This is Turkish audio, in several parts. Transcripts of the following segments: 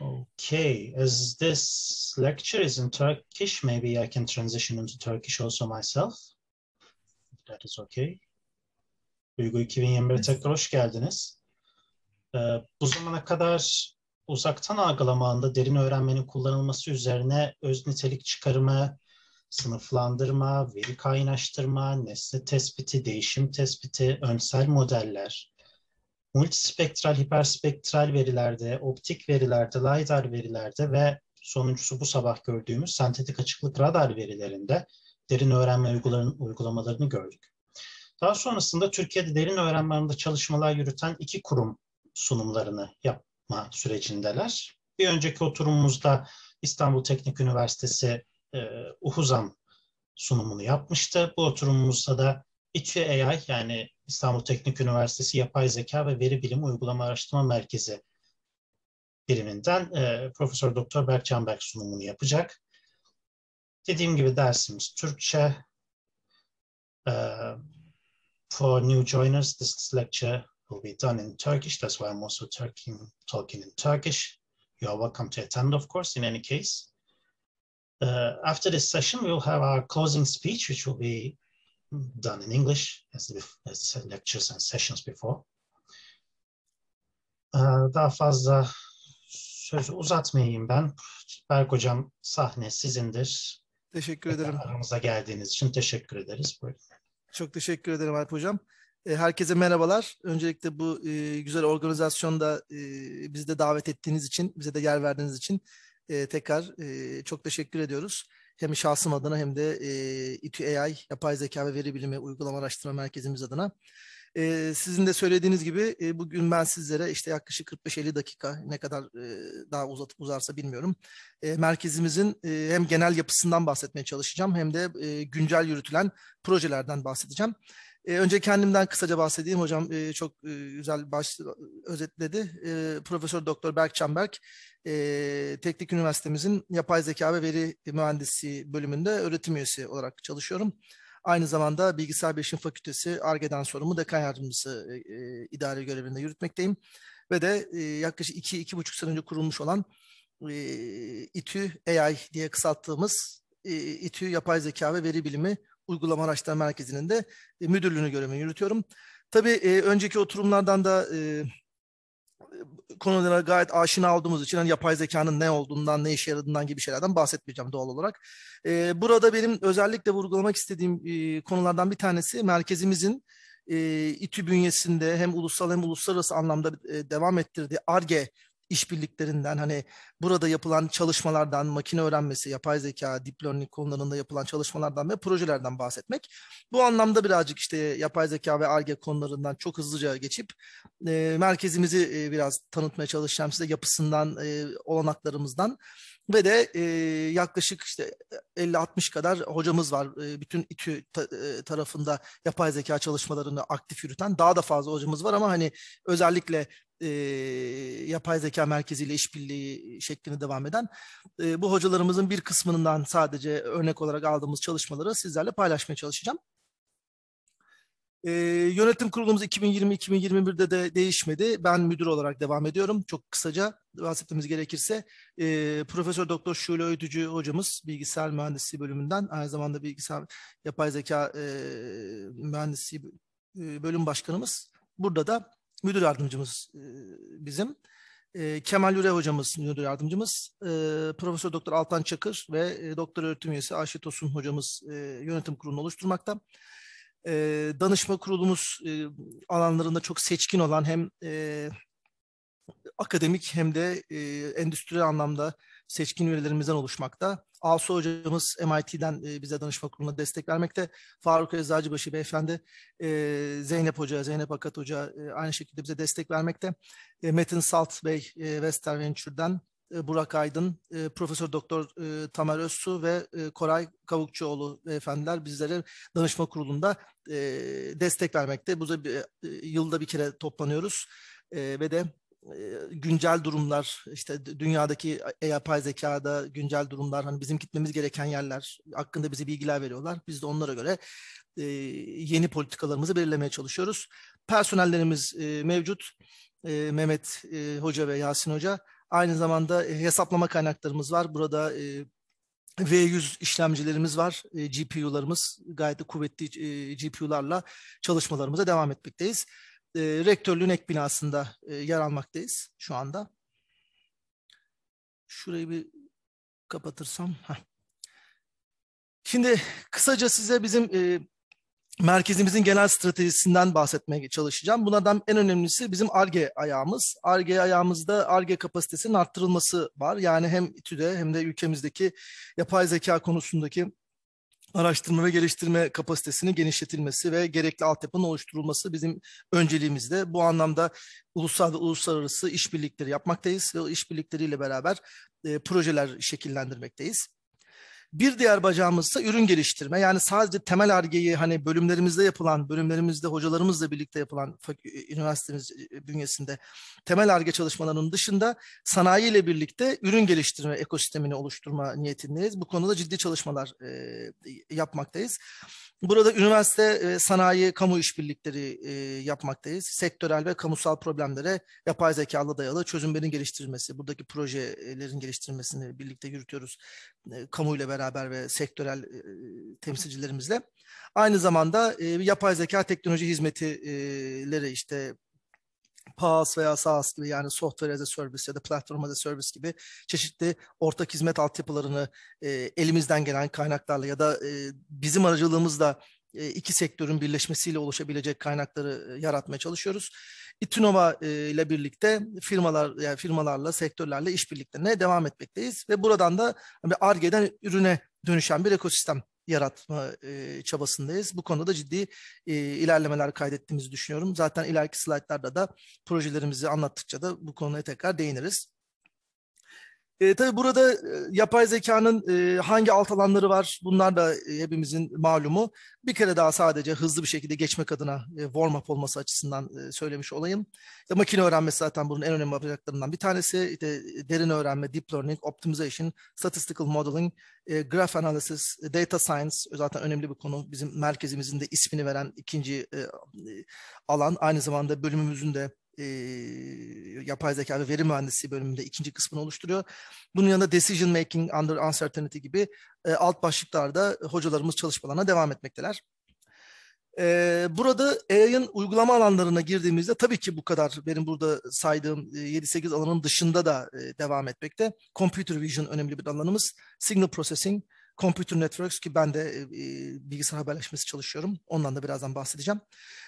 Oh. Okay, as this lecture is in Turkish, maybe I can transition into Turkish also myself. If that is okay. Duygu 2021'e tekrar hoş geldiniz. Ee, bu zamana kadar uzaktan algılama ağında derin öğrenmenin kullanılması üzerine öz nitelik çıkarımı, sınıflandırma, veri kaynaştırma, nesne tespiti, değişim tespiti, önsel modeller, multispektral, hiperspektral verilerde, optik verilerde, LiDAR verilerde ve sonuncusu bu sabah gördüğümüz sentetik açıklık radar verilerinde derin öğrenme uygulamalarını gördük. Daha sonrasında Türkiye'de derin öğrenme alanında çalışmalar yürüten iki kurum sunumlarını yapma sürecindeler. Bir önceki oturumumuzda İstanbul Teknik Üniversitesi e, UHUZAM sunumunu yapmıştı. Bu oturumumuzda da İTÜ AI yani İstanbul Teknik Üniversitesi Yapay Zeka ve Veri Bilimi Uygulama Araştırma Merkezi biriminden e, Profesör Doktor Berkcan Berk sunumunu yapacak. Dediğim gibi dersimiz Türkçe. Uh, for new joiners, this lecture will be done in Turkish. That's why I'm also talking, talking in Turkish. You are welcome to attend, of course, in any case. Uh, after this session, we'll have our closing speech, which will be done in English as the, as the lectures and sessions before. Ee, daha fazla sözü uzatmayayım ben. Berk Hocam sahne sizindir. Teşekkür ederim. Aramıza geldiğiniz için teşekkür ederiz. Buyurun. Çok teşekkür ederim Alp Hocam. Ee, herkese merhabalar. Öncelikle bu e, güzel organizasyonda e, bizi de davet ettiğiniz için, bize de yer verdiğiniz için e, tekrar çok teşekkür ediyoruz hem şahsım adına hem de e, İTÜ AI Yapay Zeka ve Veri Bilimi Uygulama Araştırma Merkezimiz adına. E, sizin de söylediğiniz gibi e, bugün ben sizlere işte yaklaşık 45-50 dakika ne kadar e, daha uzatıp uzarsa bilmiyorum. E, merkezimizin e, hem genel yapısından bahsetmeye çalışacağım hem de e, güncel yürütülen projelerden bahsedeceğim. E, önce kendimden kısaca bahsedeyim hocam e, çok e, güzel baş özetledi. E, Profesör Doktor Berk Çemberk e, Teknik Üniversitemizin Yapay Zeka ve Veri Mühendisi bölümünde öğretim üyesi olarak çalışıyorum. Aynı zamanda Bilgisayar Bilişim Fakültesi ARGE'den sorumlu dekan yardımcısı e, e, idare görevinde yürütmekteyim. Ve de e, yaklaşık iki, iki buçuk sene önce kurulmuş olan e, İTÜ AI diye kısalttığımız e, İTÜ Yapay Zeka ve Veri Bilimi Uygulama Araştırma Merkezi'nin de e, müdürlüğünü görevini yürütüyorum. Tabii e, önceki oturumlardan da e, e, konulara gayet aşina olduğumuz için hani yapay zekanın ne olduğundan, ne işe yaradığından gibi şeylerden bahsetmeyeceğim doğal olarak. E, burada benim özellikle vurgulamak istediğim e, konulardan bir tanesi merkezimizin e, İTÜ bünyesinde hem ulusal hem uluslararası anlamda e, devam ettirdiği ARGE işbirliklerinden hani burada yapılan çalışmalardan, makine öğrenmesi, yapay zeka, deep learning konularında yapılan çalışmalardan ve projelerden bahsetmek. Bu anlamda birazcık işte yapay zeka ve ARGE konularından çok hızlıca geçip e, merkezimizi e, biraz tanıtmaya çalışacağım size yapısından, e, olanaklarımızdan ve de e, yaklaşık işte 50-60 kadar hocamız var. E, bütün İTÜ ta, e, tarafında yapay zeka çalışmalarını aktif yürüten daha da fazla hocamız var ama hani özellikle e, yapay zeka merkeziyle işbirliği şeklinde devam eden e, bu hocalarımızın bir kısmından sadece örnek olarak aldığımız çalışmaları sizlerle paylaşmaya çalışacağım. E, yönetim kurulumuz 2020-2021'de de değişmedi. Ben müdür olarak devam ediyorum. Çok kısaca bahsetmemiz gerekirse e, Profesör Doktor Şule Öğütücü hocamız bilgisayar mühendisliği bölümünden aynı zamanda bilgisayar yapay zeka e, mühendisliği bölüm başkanımız. Burada da müdür yardımcımız e, bizim. E, Kemal Yüre hocamız müdür yardımcımız. E, Profesör Doktor Altan Çakır ve e, Doktor Öğretim Üyesi Ayşe Tosun hocamız e, yönetim kurulunu oluşturmakta. E, danışma kurulumuz e, alanlarında çok seçkin olan hem e, akademik hem de e, endüstri anlamda seçkin üyelerimizden oluşmakta. Asu hocamız MIT'den e, bize danışma kuruluna destek vermekte. Faruk Eczacıbaşı beyefendi, e, Zeynep Hoca, Zeynep Akat Hoca e, aynı şekilde bize destek vermekte. Metin Salt Bey e, Venture'den, Burak Aydın, Profesör Doktor Tamer Özsu ve Koray Kavukçuoğlu beyefendiler bizlere danışma kurulunda destek vermekte. Bu da bir, yılda bir kere toplanıyoruz ve de güncel durumlar işte dünyadaki e, e, yapay zekada güncel durumlar hani bizim gitmemiz gereken yerler hakkında bize bilgiler veriyorlar. Biz de onlara göre yeni politikalarımızı belirlemeye çalışıyoruz. Personellerimiz mevcut. Mehmet Hoca ve Yasin Hoca. Aynı zamanda e, hesaplama kaynaklarımız var. Burada V100 işlemcilerimiz var. GPU'larımız gayet de kuvvetli GPU'larla çalışmalarımıza devam etmekteyiz e, rektörlüğün ek binasında e, yer almaktayız şu anda. Şurayı bir kapatırsam. Heh. Şimdi kısaca size bizim e, merkezimizin genel stratejisinden bahsetmeye çalışacağım. Bunlardan en önemlisi bizim ARGE ayağımız. ARGE ayağımızda ARGE kapasitesinin arttırılması var. Yani hem İTÜ'de hem de ülkemizdeki yapay zeka konusundaki araştırma ve geliştirme kapasitesinin genişletilmesi ve gerekli altyapının oluşturulması bizim önceliğimizde. Bu anlamda ulusal ve uluslararası işbirlikleri yapmaktayız ve işbirlikleriyle beraber e, projeler şekillendirmekteyiz. Bir diğer bacağımız ise ürün geliştirme. Yani sadece temel argeyi hani bölümlerimizde yapılan, bölümlerimizde hocalarımızla birlikte yapılan üniversitemiz bünyesinde temel arge çalışmalarının dışında sanayi ile birlikte ürün geliştirme ekosistemini oluşturma niyetindeyiz. Bu konuda ciddi çalışmalar e, yapmaktayız. Burada üniversite, e, sanayi, kamu işbirlikleri e, yapmaktayız. Sektörel ve kamusal problemlere yapay zekalı dayalı çözümlerin geliştirilmesi, buradaki projelerin geliştirilmesini birlikte yürütüyoruz e, kamuyla beraber beraber ve sektörel e, e, temsilcilerimizle. Aynı zamanda e, yapay zeka teknoloji hizmetileri e, işte PaaS veya SaaS gibi yani Software as a Service ya da Platform as a Service gibi çeşitli ortak hizmet altyapılarını elimizden gelen kaynaklarla ya da bizim aracılığımızla iki sektörün birleşmesiyle oluşabilecek kaynakları yaratmaya çalışıyoruz. İtunova e, ile birlikte firmalar yani firmalarla, sektörlerle işbirliklerine devam etmekteyiz ve buradan da hani Arge'den ürüne dönüşen bir ekosistem yaratma e, çabasındayız. Bu konuda da ciddi e, ilerlemeler kaydettiğimizi düşünüyorum. Zaten ileriki slaytlarda da projelerimizi anlattıkça da bu konuya tekrar değiniriz. E, tabii burada e, yapay zekanın e, hangi alt alanları var bunlar da e, hepimizin malumu. Bir kere daha sadece hızlı bir şekilde geçmek adına e, warm up olması açısından e, söylemiş olayım. E, makine öğrenmesi zaten bunun en önemli yapacaklarından bir tanesi. İşte, e, derin öğrenme, deep learning, optimization, statistical modeling, e, graph analysis, e, data science zaten önemli bir konu. Bizim merkezimizin de ismini veren ikinci e, e alan. Aynı zamanda bölümümüzün de e, yapay zeka ve veri mühendisi bölümünde ikinci kısmını oluşturuyor. Bunun yanında decision making under uncertainty gibi e, alt başlıklarda hocalarımız çalışmalarına devam etmekteler. E, burada AI'ın uygulama alanlarına girdiğimizde tabii ki bu kadar benim burada saydığım e, 7-8 alanın dışında da e, devam etmekte. Computer vision önemli bir alanımız. Signal processing, Computer Networks ki ben de e, e, bilgisayar haberleşmesi çalışıyorum. Ondan da birazdan bahsedeceğim.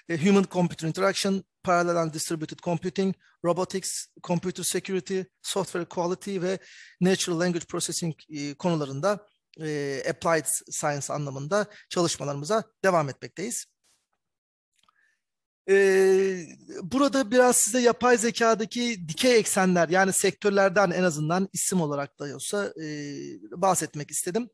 E, Human Computer Interaction, Parallel and Distributed Computing, Robotics, Computer Security, Software Quality ve Natural Language Processing e, konularında e, Applied Science anlamında çalışmalarımıza devam etmekteyiz. Ee, burada biraz size yapay zekadaki dikey eksenler yani sektörlerden en azından isim olarak da olsa e, bahsetmek istedim.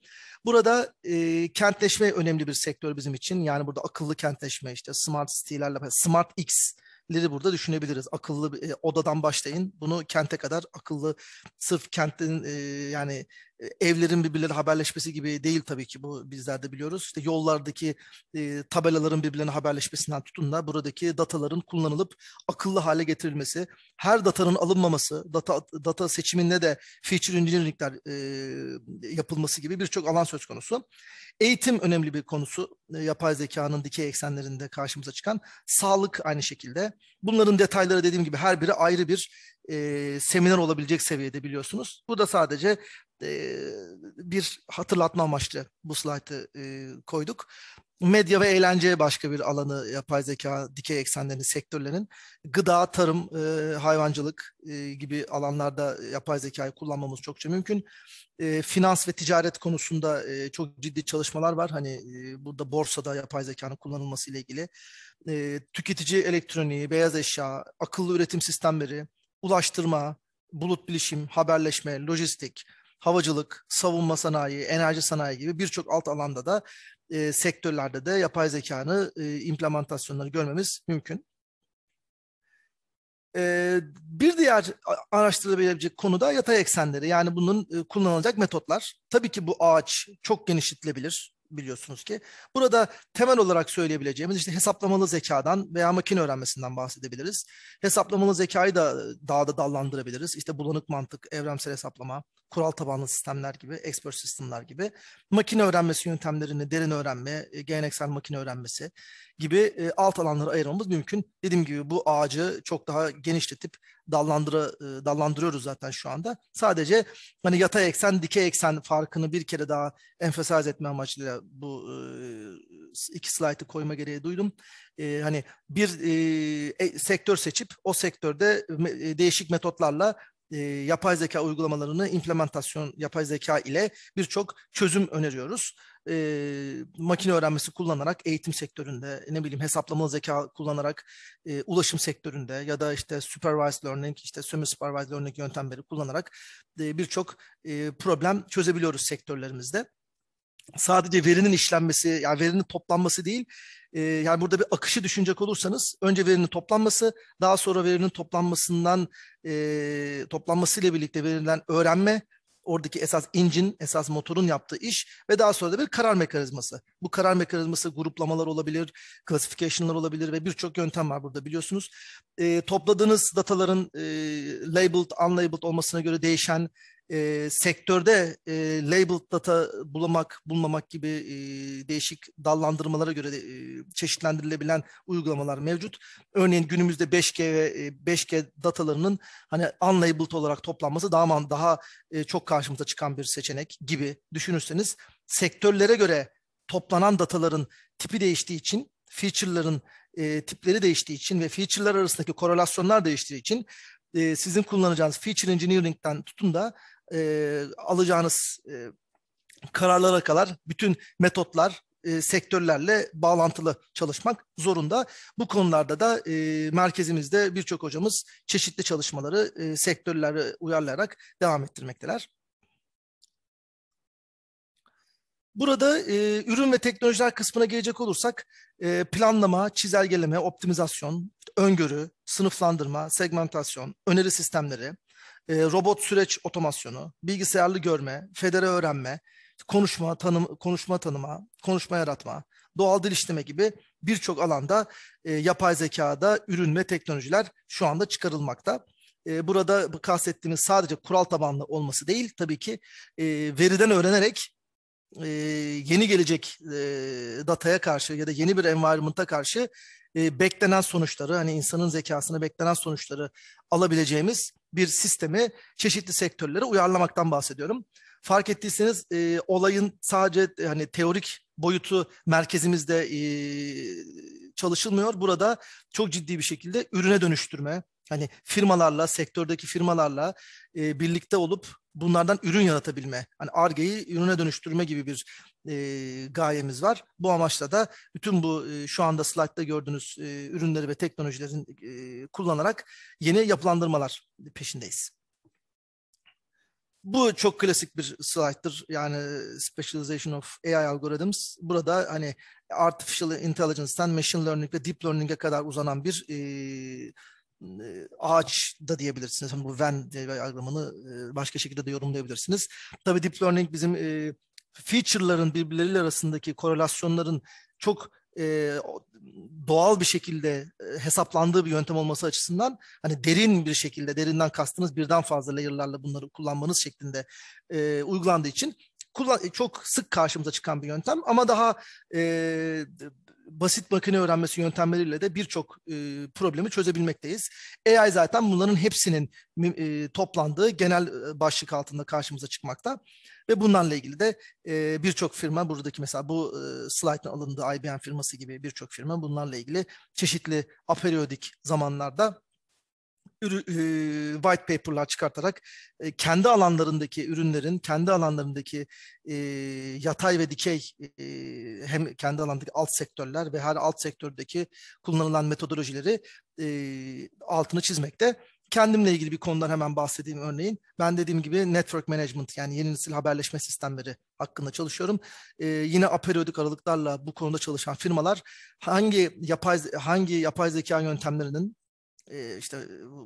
Burada e, kentleşme önemli bir sektör bizim için. Yani burada akıllı kentleşme işte smart city'lerle smart X'leri burada düşünebiliriz. Akıllı e, odadan başlayın. Bunu kente kadar akıllı sırf kentin e, yani e, evlerin birbirleri haberleşmesi gibi değil tabii ki bu bizler de biliyoruz. İşte yollardaki e, tabelaların birbirlerine haberleşmesinden tutun da buradaki dataların kullanılıp akıllı hale getirilmesi, her datanın alınmaması, data data seçiminde de feature engineering'ler e, yapılması gibi birçok alan söz konusu. Eğitim önemli bir konusu. E, yapay zekanın dikey eksenlerinde karşımıza çıkan sağlık aynı şekilde. Bunların detayları dediğim gibi her biri ayrı bir e, seminer olabilecek seviyede biliyorsunuz. Bu da sadece bir hatırlatma amaçlı bu slaytı koyduk. Medya ve eğlence başka bir alanı yapay zeka dikey eksenlerini sektörlerin gıda, tarım, hayvancılık gibi alanlarda yapay zekayı kullanmamız çokça mümkün. finans ve ticaret konusunda çok ciddi çalışmalar var. Hani burada borsada yapay zekanın kullanılması ile ilgili tüketici elektroniği, beyaz eşya, akıllı üretim sistemleri, ulaştırma, bulut bilişim, haberleşme, lojistik, havacılık, savunma sanayi, enerji sanayi gibi birçok alt alanda da e, sektörlerde de yapay zekanı e, implementasyonları görmemiz mümkün. E, bir diğer araştırılabilecek konu da yatay eksenleri. Yani bunun e, kullanılacak metotlar. Tabii ki bu ağaç çok genişletilebilir biliyorsunuz ki. Burada temel olarak söyleyebileceğimiz işte hesaplamalı zekadan veya makine öğrenmesinden bahsedebiliriz. Hesaplamalı zekayı da daha da dallandırabiliriz. İşte bulanık mantık, evrensel hesaplama, kural tabanlı sistemler gibi, expert sistemler gibi. Makine öğrenmesi yöntemlerini derin öğrenme, e, geleneksel makine öğrenmesi, gibi e, alt alanları ayırmamız mümkün. Dediğim gibi bu ağacı çok daha genişletip dallandıra, e, dallandırıyoruz zaten şu anda. Sadece hani yatay eksen, dikey eksen farkını bir kere daha enfesaz etme amacıyla bu e, iki slaytı koyma gereği duydum. hani bir sektör seçip o sektörde değişik metotlarla yapay zeka uygulamalarını implementasyon yapay zeka ile birçok çözüm öneriyoruz e, makine öğrenmesi kullanarak eğitim sektöründe ne bileyim hesaplamalı zeka kullanarak e, ulaşım sektöründe ya da işte supervised learning işte semi supervised learning yöntemleri kullanarak e, birçok e, problem çözebiliyoruz sektörlerimizde. Sadece verinin işlenmesi, yani verinin toplanması değil, e, yani burada bir akışı düşünecek olursanız önce verinin toplanması, daha sonra verinin toplanmasından e, toplanmasıyla birlikte verilen öğrenme, oradaki esas engine, esas motorun yaptığı iş ve daha sonra da bir karar mekanizması. Bu karar mekanizması gruplamalar olabilir, classification'lar olabilir ve birçok yöntem var burada biliyorsunuz. E, topladığınız dataların e, labeled, unlabeled olmasına göre değişen e, sektörde e, label data bulamak, bulmamak gibi e, değişik dallandırmalara göre de, e, çeşitlendirilebilen uygulamalar mevcut. Örneğin günümüzde 5G ve e, 5G datalarının hani unlabeled olarak toplanması daha daha e, çok karşımıza çıkan bir seçenek gibi düşünürseniz sektörlere göre toplanan dataların tipi değiştiği için feature'ların e, tipleri değiştiği için ve feature'lar arasındaki korelasyonlar değiştiği için e, sizin kullanacağınız feature engineering'den tutun da e, alacağınız e, kararlara kadar bütün metotlar, e, sektörlerle bağlantılı çalışmak zorunda. Bu konularda da e, merkezimizde birçok hocamız çeşitli çalışmaları e, sektörlere uyarlayarak devam ettirmekteler. Burada e, ürün ve teknolojiler kısmına gelecek olursak e, planlama, çizelgeleme, optimizasyon, öngörü, sınıflandırma, segmentasyon, öneri sistemleri, e, robot süreç otomasyonu, bilgisayarlı görme, federe öğrenme, konuşma tanım konuşma tanıma, konuşma yaratma, doğal dil işleme gibi birçok alanda e, yapay zekada ürün ve teknolojiler şu anda çıkarılmakta. E, burada kastettiğimiz sadece kural tabanlı olması değil, tabii ki e, veriden öğrenerek e, yeni gelecek e, dataya karşı ya da yeni bir environment'a karşı e, beklenen sonuçları, hani insanın zekasını beklenen sonuçları alabileceğimiz bir sistemi çeşitli sektörlere uyarlamaktan bahsediyorum. Fark ettiyseniz e, olayın sadece e, hani teorik boyutu merkezimizde e, çalışılmıyor. Burada çok ciddi bir şekilde ürüne dönüştürme, hani firmalarla, sektördeki firmalarla e, birlikte olup bunlardan ürün yaratabilme, hani argeyi ürüne dönüştürme gibi bir e, gayemiz var. Bu amaçla da bütün bu e, şu anda slaytta gördüğünüz e, ürünleri ve teknolojilerin e, kullanarak yeni yapılandırmalar peşindeyiz. Bu çok klasik bir slayttır. Yani specialization of AI algorithms. Burada hani artificial intelligence'ten machine learning ve deep learning'e kadar uzanan bir e, e ağaç da diyebilirsiniz. Hani bu Venn diagramanı e, başka şekilde de yorumlayabilirsiniz. Tabii deep learning bizim e, feature'ların birbirleriyle arasındaki korelasyonların çok e, doğal bir şekilde e, hesaplandığı bir yöntem olması açısından hani derin bir şekilde derinden kastınız birden fazla layer'larla bunları kullanmanız şeklinde e, uygulandığı için kullan e, çok sık karşımıza çıkan bir yöntem ama daha e, basit makine öğrenmesi yöntemleriyle de birçok e, problemi çözebilmekteyiz. AI zaten bunların hepsinin e, toplandığı genel e, başlık altında karşımıza çıkmakta. Ve bunlarla ilgili de e, birçok firma buradaki mesela bu e, slide'ın alındığı IBM firması gibi birçok firma bunlarla ilgili çeşitli aperiyodik zamanlarda white paper'lar çıkartarak kendi alanlarındaki ürünlerin, kendi alanlarındaki yatay ve dikey hem kendi alandaki alt sektörler ve her alt sektördeki kullanılan metodolojileri e, altını çizmekte kendimle ilgili bir konudan hemen bahsedeyim örneğin. Ben dediğim gibi network management yani yeni nesil haberleşme sistemleri hakkında çalışıyorum. Ee, yine aperiodik aralıklarla bu konuda çalışan firmalar hangi yapay hangi yapay zeka yöntemlerinin e, işte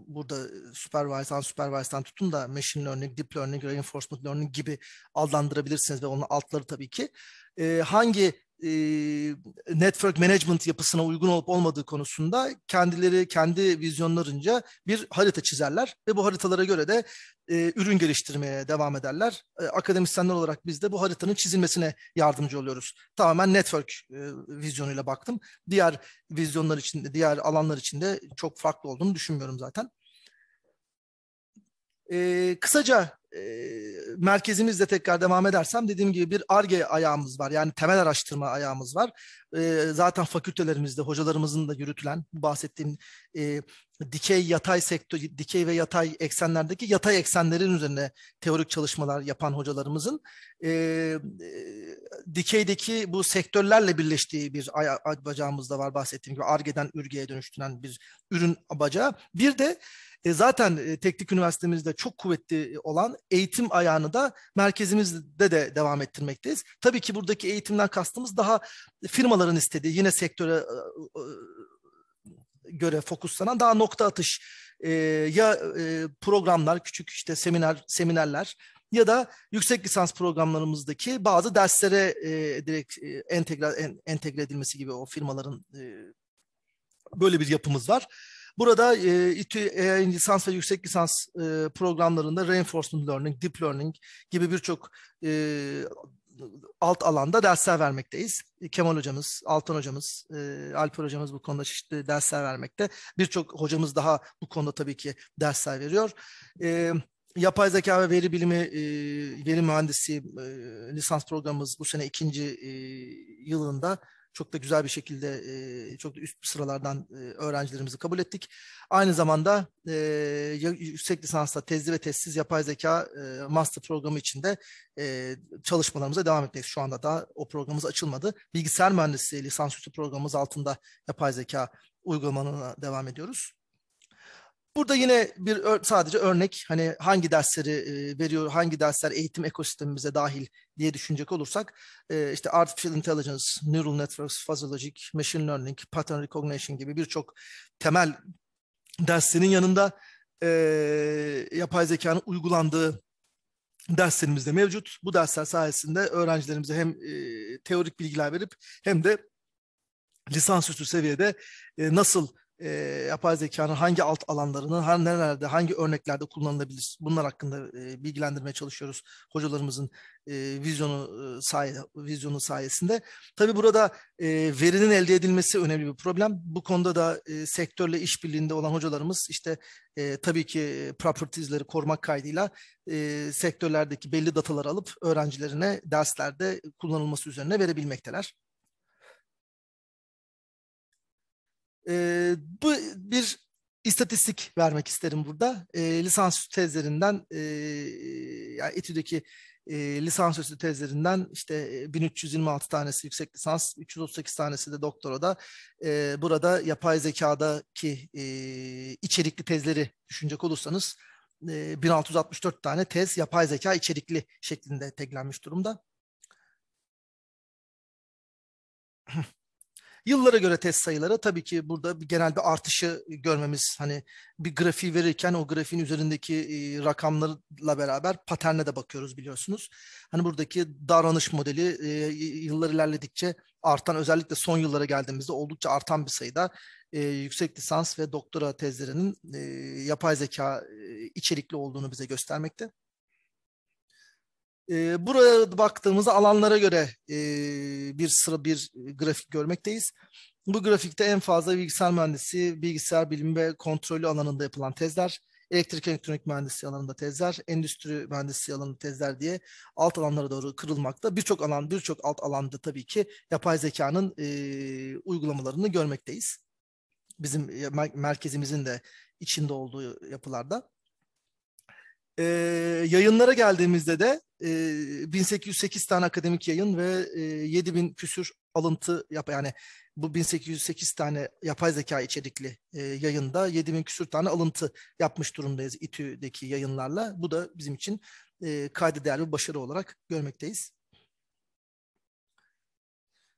burada supervise'dan supervise'dan tutun da machine learning, deep learning, reinforcement learning gibi adlandırabilirsiniz ve onun altları tabii ki. E, hangi network management yapısına uygun olup olmadığı konusunda kendileri kendi vizyonlarınca bir harita çizerler ve bu haritalara göre de e, ürün geliştirmeye devam ederler. E, akademisyenler olarak biz de bu haritanın çizilmesine yardımcı oluyoruz. Tamamen network e, vizyonuyla baktım. Diğer vizyonlar için, diğer alanlar için de çok farklı olduğunu düşünmüyorum zaten. E, kısaca e, merkezimizle tekrar devam edersem dediğim gibi bir ARGE ayağımız var. Yani temel araştırma ayağımız var. E, zaten fakültelerimizde hocalarımızın da yürütülen bahsettiğim e, dikey yatay sektör, dikey ve yatay eksenlerdeki yatay eksenlerin üzerine teorik çalışmalar yapan hocalarımızın e, e, dikeydeki bu sektörlerle birleştiği bir aya, bacağımız da var bahsettiğim gibi. ARGE'den ürgeye dönüştüren bir ürün bacağı. Bir de e, zaten e, teknik üniversitemizde çok kuvvetli e, olan eğitim ayağını da merkezimizde de devam ettirmekteyiz. Tabii ki buradaki eğitimden kastımız daha firmaların istediği yine sektöre e, e, göre fokuslanan daha nokta atış e, ya e, programlar küçük işte seminer seminerler ya da yüksek lisans programlarımızdaki bazı derslere e, direkt e, entegre en, entegre edilmesi gibi o firmaların e, böyle bir yapımız var. Burada e, İTÜ e, lisans ve yüksek lisans e, programlarında reinforcement learning, deep learning gibi birçok e, alt alanda dersler vermekteyiz. E, Kemal hocamız, Altan hocamız, e, Alper hocamız bu konuda çeşitli dersler vermekte. Birçok hocamız daha bu konuda tabii ki dersler veriyor. E, yapay zeka ve veri bilimi, e, veri mühendisi e, lisans programımız bu sene ikinci e, yılında çok da güzel bir şekilde e, çok da üst sıralardan e, öğrencilerimizi kabul ettik. Aynı zamanda e, yüksek lisansta tezli ve testsiz yapay zeka e, master programı içinde e, çalışmalarımıza devam etmek. Şu anda da o programımız açılmadı. Bilgisayar mühendisliği lisansüstü programımız altında yapay zeka uygulamanına devam ediyoruz. Burada yine bir sadece örnek hani hangi dersleri e, veriyor, hangi dersler eğitim ekosistemimize dahil diye düşünecek olursak e, işte Artificial Intelligence, Neural Networks, Fuzzy Logic, Machine Learning, Pattern Recognition gibi birçok temel derslerin yanında e, yapay zekanın uygulandığı derslerimizde mevcut. Bu dersler sayesinde öğrencilerimize hem teorik bilgiler verip hem de lisansüstü seviyede nasıl e, yapay zekanın hangi alt alanlarını, hangi nerelerde, hangi örneklerde kullanılabilir? Bunlar hakkında e, bilgilendirmeye çalışıyoruz hocalarımızın e, vizyonu e, say vizyonu sayesinde. Tabii burada e, verinin elde edilmesi önemli bir problem. Bu konuda da e, sektörle işbirliğinde olan hocalarımız işte e, tabii ki e, propertizleri korumak kaydıyla e, sektörlerdeki belli dataları alıp öğrencilerine derslerde kullanılması üzerine verebilmekteler. E, bu bir istatistik vermek isterim burada. E, lisans tezlerinden, e, ee, yani İTÜ'deki e, lisansüstü tezlerinden işte 1326 e, tanesi yüksek lisans, 338 tanesi de doktora da e, burada yapay zekadaki e, içerikli tezleri düşünecek olursanız e, 1664 tane tez yapay zeka içerikli şeklinde teklenmiş durumda. Yıllara göre test sayıları tabii ki burada bir genel bir artışı görmemiz hani bir grafiği verirken o grafiğin üzerindeki rakamlarla beraber paterne de bakıyoruz biliyorsunuz. Hani buradaki davranış modeli yıllar ilerledikçe artan özellikle son yıllara geldiğimizde oldukça artan bir sayıda yüksek lisans ve doktora tezlerinin yapay zeka içerikli olduğunu bize göstermekte. E, buraya baktığımız alanlara göre e, bir sıra bir grafik görmekteyiz. Bu grafikte en fazla bilgisayar mühendisi, bilgisayar bilimi ve kontrolü alanında yapılan tezler, elektrik elektronik mühendisliği alanında tezler, endüstri mühendisliği alanında tezler diye alt alanlara doğru kırılmakta. Birçok alan, birçok alt alanda tabii ki yapay zekanın e, uygulamalarını görmekteyiz. Bizim merkezimizin de içinde olduğu yapılarda. E, yayınlara geldiğimizde de e, 1808 tane akademik yayın ve e, 7000 küsür alıntı yap yani bu 1808 tane yapay zeka içerikli e, yayında 7000 küsür tane alıntı yapmış durumdayız İTÜ'deki yayınlarla. Bu da bizim için e, kayda değer bir başarı olarak görmekteyiz.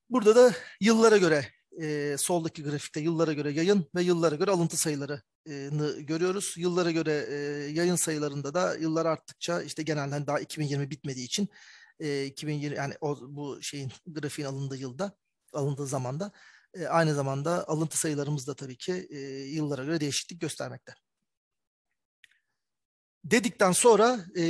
Burada da yıllara göre e, soldaki grafikte yıllara göre yayın ve yıllara göre alıntı sayılarını görüyoruz. Yıllara göre e, yayın sayılarında da yıllar arttıkça işte genelde daha 2020 bitmediği için e, 2020 yani o, bu şeyin grafiğin alındığı yılda alındığı zamanda e, aynı zamanda alıntı sayılarımız da tabii ki e, yıllara göre değişiklik göstermekte. Dedikten sonra e,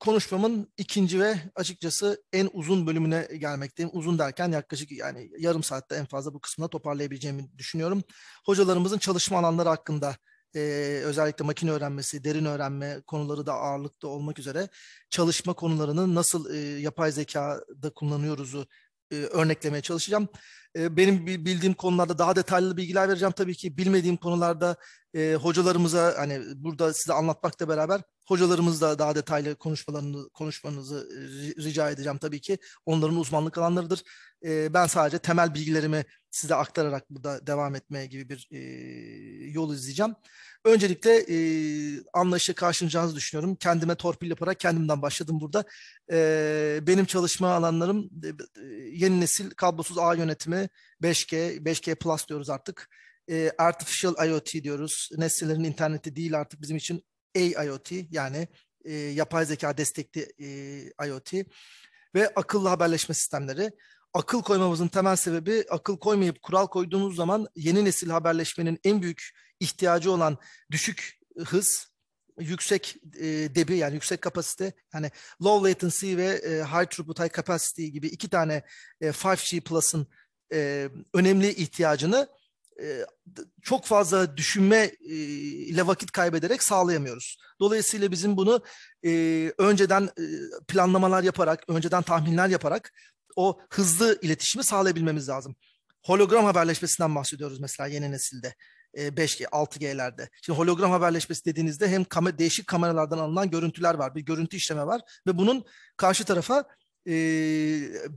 konuşmamın ikinci ve açıkçası en uzun bölümüne gelmekteyim. Uzun derken yaklaşık yani yarım saatte en fazla bu kısmına toparlayabileceğimi düşünüyorum. Hocalarımızın çalışma alanları hakkında e, özellikle makine öğrenmesi, derin öğrenme konuları da ağırlıkta olmak üzere çalışma konularını nasıl e, yapay zekada kullanıyoruzu e, örneklemeye çalışacağım. E, benim bildiğim konularda daha detaylı bilgiler vereceğim. Tabii ki bilmediğim konularda e, hocalarımıza hani burada size anlatmakla beraber Hocalarımızla daha detaylı konuşmalarını, konuşmanızı e, rica edeceğim tabii ki. Onların uzmanlık alanlarıdır. E, ben sadece temel bilgilerimi size aktararak burada devam etmeye gibi bir e, yol izleyeceğim. Öncelikle e, anlayışla karşılayacağınızı düşünüyorum. Kendime torpil yaparak kendimden başladım burada. benim çalışma alanlarım yeni nesil kablosuz ağ yönetimi 5G, 5G Plus diyoruz artık. Artificial IoT diyoruz. Nesnelerin interneti değil artık bizim için AIoT yani e, yapay zeka destekli e, IoT ve akıllı haberleşme sistemleri. Akıl koymamızın temel sebebi akıl koymayıp kural koyduğumuz zaman yeni nesil haberleşmenin en büyük ihtiyacı olan düşük hız, yüksek e, debi yani yüksek kapasite yani low latency ve e, high throughput high capacity gibi iki tane e, 5G Plus'ın e, önemli ihtiyacını e, çok fazla düşünme e, ile vakit kaybederek sağlayamıyoruz. Dolayısıyla bizim bunu e, önceden planlamalar yaparak, önceden tahminler yaparak o hızlı iletişimi sağlayabilmemiz lazım. Hologram haberleşmesinden bahsediyoruz mesela yeni nesilde. 5G, 6G'lerde. Şimdi hologram haberleşmesi dediğinizde hem kam- değişik kameralardan alınan görüntüler var, bir görüntü işleme var ve bunun karşı tarafa e,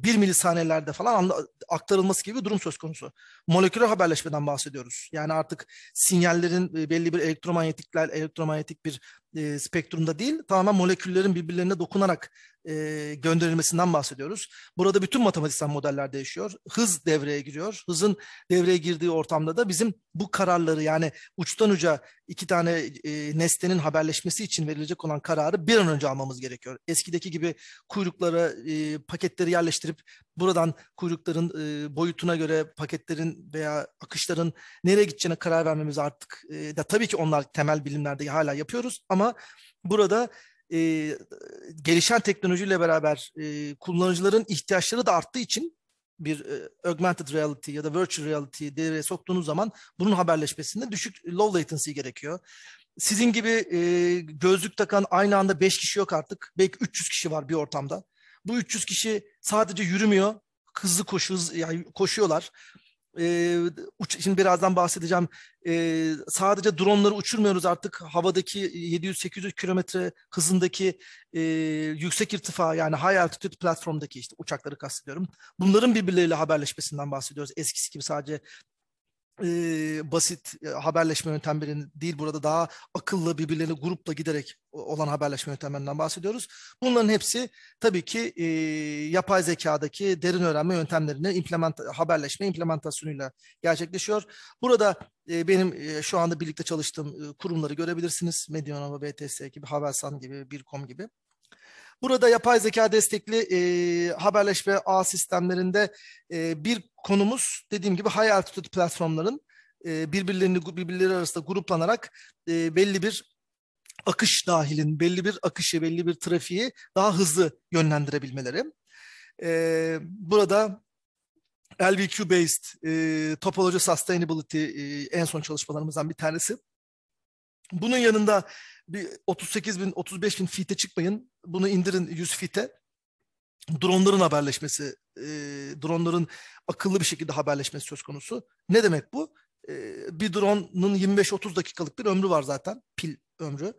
bir milisaniyelerde falan aktarılması gibi bir durum söz konusu. Moleküler haberleşmeden bahsediyoruz. Yani artık sinyallerin e, belli bir elektromanyetikler, elektromanyetik bir e, spektrumda değil, tamamen moleküllerin birbirlerine dokunarak e, gönderilmesinden bahsediyoruz. Burada bütün matematiksel modeller değişiyor. Hız devreye giriyor. Hızın devreye girdiği ortamda da bizim bu kararları yani uçtan uca iki tane e, nesnenin haberleşmesi için verilecek olan kararı bir an önce almamız gerekiyor. Eskideki gibi kuyruklara e, paketleri yerleştirip buradan kuyrukların e, boyutuna göre paketlerin veya akışların nereye gideceğine karar vermemiz artık e, de tabii ki onlar temel bilimlerde hala yapıyoruz ama ama burada e, gelişen teknolojiyle beraber e, kullanıcıların ihtiyaçları da arttığı için bir e, augmented reality ya da virtual reality devreye soktuğunuz zaman bunun haberleşmesinde düşük low latency gerekiyor. Sizin gibi e, gözlük takan aynı anda 5 kişi yok artık. Belki 300 kişi var bir ortamda. Bu 300 kişi sadece yürümüyor, hızlı koşu, yani koşuyorlar e, şimdi birazdan bahsedeceğim. E, sadece dronları uçurmuyoruz artık. Havadaki 700-800 kilometre hızındaki e, yüksek irtifa yani high altitude platformdaki işte uçakları kastediyorum. Bunların birbirleriyle haberleşmesinden bahsediyoruz. Eskisi gibi sadece e, basit haberleşme yöntemleri değil burada daha akıllı birbirlerini grupla giderek olan haberleşme yöntemlerinden bahsediyoruz. Bunların hepsi tabii ki e, yapay zekadaki derin öğrenme yöntemlerini implement haberleşme implementasyonuyla gerçekleşiyor. Burada e, benim e, şu anda birlikte çalıştığım e, kurumları görebilirsiniz. Medianova, BTS gibi, habersan gibi, Birkom gibi. Burada yapay zeka destekli e, haberleşme ağ sistemlerinde e, bir konumuz dediğim gibi high altitude platformların e, birbirlerini birbirleri arasında gruplanarak e, belli bir akış dahilin belli bir akışı, belli bir trafiği daha hızlı yönlendirebilmeleri. Ee, burada LVQ-based e, topology sustainability e, en son çalışmalarımızdan bir tanesi. Bunun yanında bir 38 bin, 35 bin feet'e çıkmayın. Bunu indirin 100 feet'e. Dronların haberleşmesi, e, dronların akıllı bir şekilde haberleşmesi söz konusu. Ne demek bu? E, bir drone'un 25-30 dakikalık bir ömrü var zaten, pil ömrü.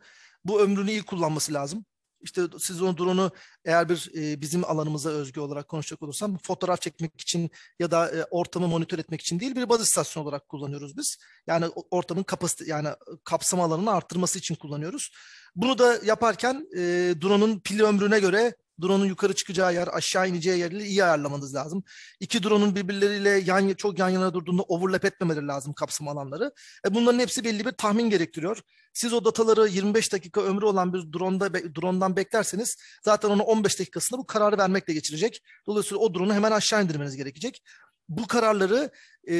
Bu ömrünü iyi kullanması lazım. İşte siz o drone'u eğer bir e, bizim alanımıza özgü olarak konuşacak olursam fotoğraf çekmek için ya da e, ortamı monitör etmek için değil bir baz istasyonu olarak kullanıyoruz biz. Yani ortamın kapasite yani e, kapsam alanını arttırması için kullanıyoruz. Bunu da yaparken e, drone'un pil ömrüne göre drone'un yukarı çıkacağı yer, aşağı ineceği yerleri iyi ayarlamanız lazım. İki drone'un birbirleriyle yan, çok yan yana durduğunda overlap etmemeleri lazım kapsam alanları. E bunların hepsi belli bir tahmin gerektiriyor. Siz o dataları 25 dakika ömrü olan bir drone'da, drone'dan beklerseniz zaten onu 15 dakikasında bu kararı vermekle geçirecek. Dolayısıyla o drone'u hemen aşağı indirmeniz gerekecek bu kararları e,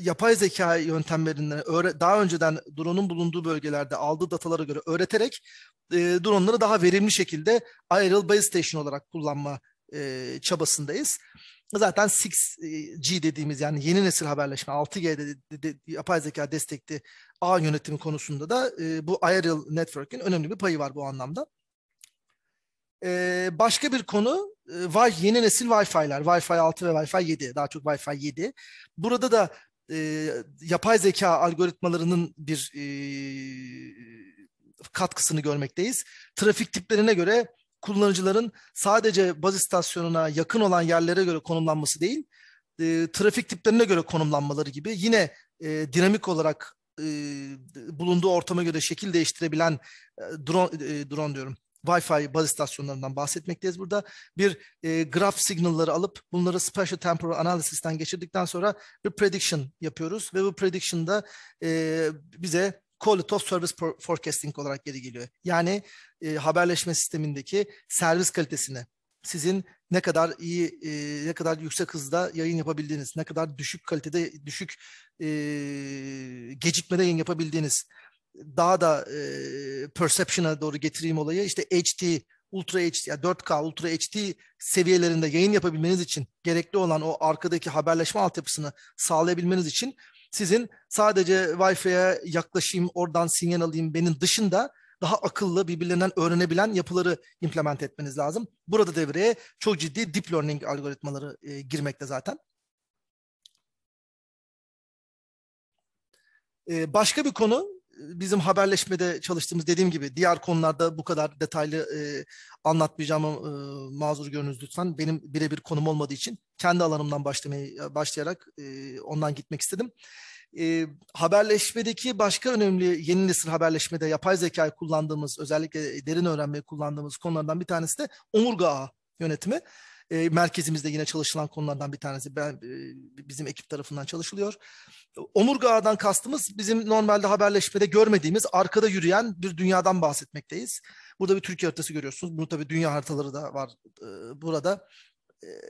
yapay zeka yöntemlerinden daha önceden drone'un bulunduğu bölgelerde aldığı datalara göre öğreterek e, drone'ları daha verimli şekilde Aerial Base Station olarak kullanma e, çabasındayız. Zaten 6G dediğimiz yani yeni nesil haberleşme 6G de, de, de, yapay zeka destekli ağ yönetimi konusunda da e, bu Aerial Network'ün önemli bir payı var bu anlamda. Ee, başka bir konu e, yeni nesil Wi-Fi'ler. Wi-Fi 6 ve Wi-Fi 7. Daha çok Wi-Fi 7. Burada da e, yapay zeka algoritmalarının bir e, katkısını görmekteyiz. Trafik tiplerine göre kullanıcıların sadece baz istasyonuna yakın olan yerlere göre konumlanması değil, e, trafik tiplerine göre konumlanmaları gibi yine e, dinamik olarak e, bulunduğu ortama göre şekil değiştirebilen e, drone, e, drone diyorum Wi-Fi baz istasyonlarından bahsetmekteyiz burada. Bir e, graf signalları alıp bunları special temporal analysis'ten geçirdikten sonra bir prediction yapıyoruz ve bu prediction'da e, bize quality of service forecasting olarak geri geliyor. Yani e, haberleşme sistemindeki servis kalitesini sizin ne kadar iyi, e, ne kadar yüksek hızda yayın yapabildiğiniz, ne kadar düşük kalitede, düşük e, gecikmede yayın yapabildiğiniz, daha da e, perception'a doğru getireyim olayı. İşte HD, Ultra HD, yani 4K, Ultra HD seviyelerinde yayın yapabilmeniz için gerekli olan o arkadaki haberleşme altyapısını sağlayabilmeniz için sizin sadece Wi-Fi'ye yaklaşayım, oradan sinyal alayım benim dışında daha akıllı birbirlerinden öğrenebilen yapıları implement etmeniz lazım. Burada devreye çok ciddi deep learning algoritmaları e, girmekte zaten. E, başka bir konu bizim haberleşmede çalıştığımız dediğim gibi diğer konularda bu kadar detaylı e, anlatmayacağımı e, mazur görünüz lütfen. Benim birebir konum olmadığı için kendi alanımdan başlamayı başlayarak e, ondan gitmek istedim. E, haberleşmedeki başka önemli yeni nesil haberleşmede yapay zekayı kullandığımız özellikle derin öğrenmeyi kullandığımız konulardan bir tanesi de omurga ağı yönetimi. E, merkezimizde yine çalışılan konulardan bir tanesi ben e, bizim ekip tarafından çalışılıyor. Omurga ağdan kastımız bizim normalde haberleşmede görmediğimiz arkada yürüyen bir dünyadan bahsetmekteyiz. Burada bir Türkiye haritası görüyorsunuz. Bunu tabii dünya haritaları da var e, burada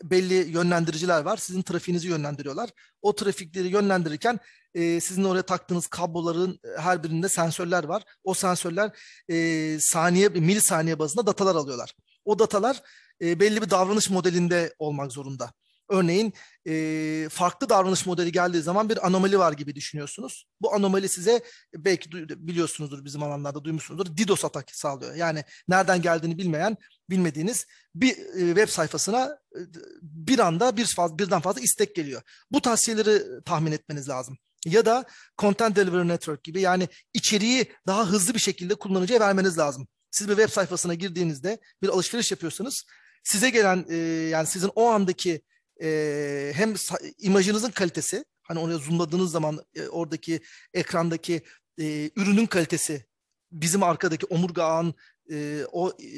belli yönlendiriciler var. Sizin trafiğinizi yönlendiriyorlar. O trafikleri yönlendirirken e, sizin oraya taktığınız kabloların her birinde sensörler var. O sensörler e, saniye milisaniye bazında datalar alıyorlar. O datalar e, belli bir davranış modelinde olmak zorunda. Örneğin e, farklı davranış modeli geldiği zaman bir anomali var gibi düşünüyorsunuz. Bu anomali size belki biliyorsunuzdur bizim alanlarda duymuşsunuzdur DDoS atak sağlıyor. Yani nereden geldiğini bilmeyen bilmediğiniz bir e, web sayfasına e, bir anda bir faz, birden fazla istek geliyor. Bu tavsiyeleri tahmin etmeniz lazım. Ya da Content Delivery Network gibi yani içeriği daha hızlı bir şekilde kullanıcıya vermeniz lazım. Siz bir web sayfasına girdiğinizde bir alışveriş yapıyorsanız size gelen e, yani sizin o andaki e, hem imajınızın kalitesi hani onu zoomladığınız zaman e, oradaki ekrandaki e, ürünün kalitesi bizim arkadaki omurga ağın e, o e,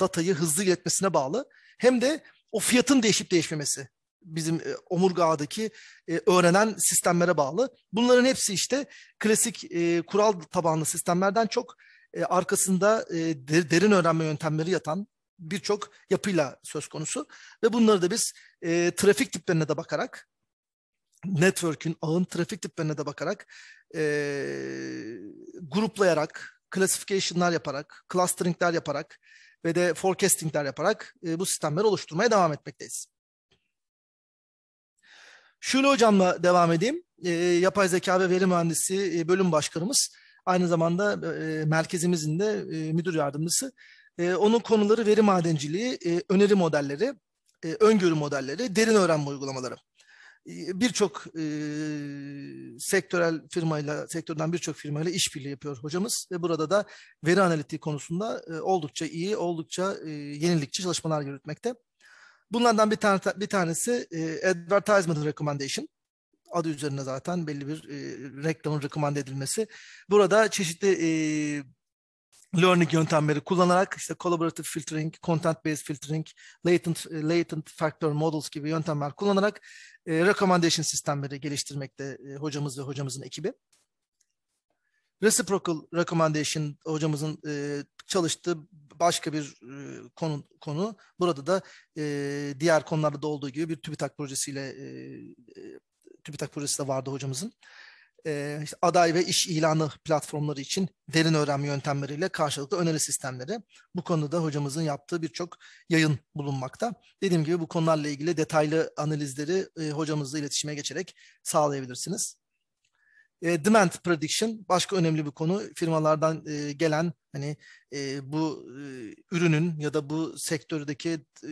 datayı hızlı iletmesine bağlı. Hem de o fiyatın değişip değişmemesi bizim e, omurga ağdaki e, öğrenen sistemlere bağlı. Bunların hepsi işte klasik e, kural tabanlı sistemlerden çok e, arkasında e, derin öğrenme yöntemleri yatan birçok yapıyla söz konusu ve bunları da biz e, trafik tiplerine de bakarak network'ün ağın trafik tiplerine de bakarak e, gruplayarak, classification'lar yaparak, clustering'ler yaparak ve de forecasting'ler yaparak e, bu sistemleri oluşturmaya devam etmekteyiz. Şule hocamla devam edeyim. E, yapay zeka ve veri mühendisi e, bölüm başkanımız aynı zamanda e, merkezimizin de e, müdür yardımcısı. E, onun konuları veri madenciliği, e, öneri modelleri, e, öngörü modelleri, derin öğrenme uygulamaları. E, birçok e, sektörel firmayla, sektörden birçok firmayla işbirliği yapıyor hocamız ve burada da veri analitiği konusunda e, oldukça iyi, oldukça e, yenilikçi çalışmalar yürütmekte. Bunlardan bir, tane, bir tanesi e, advertisement recommendation adı üzerine zaten belli bir e, reklamın rekomand edilmesi. Burada çeşitli e, learning yöntemleri kullanarak işte collaborative filtering, content based filtering, latent e, latent factor models gibi yöntemler kullanarak e, recommendation sistemleri geliştirmekte e, hocamız ve hocamızın ekibi. Reciprocal recommendation hocamızın e, çalıştığı başka bir e, konu konu. Burada da e, diğer konularda da olduğu gibi bir TÜBİTAK projesiyle e, e TÜBİTAK projesi de vardı hocamızın. E, e, işte aday ve iş ilanı platformları için derin öğrenme yöntemleriyle karşılıklı öneri sistemleri. Bu konuda hocamızın yaptığı birçok yayın bulunmakta. Dediğim gibi bu konularla ilgili detaylı analizleri e, hocamızla iletişime geçerek sağlayabilirsiniz. E, demand prediction başka önemli bir konu. Firmalardan e, gelen hani e, bu e, ürünün ya da bu sektördeki e,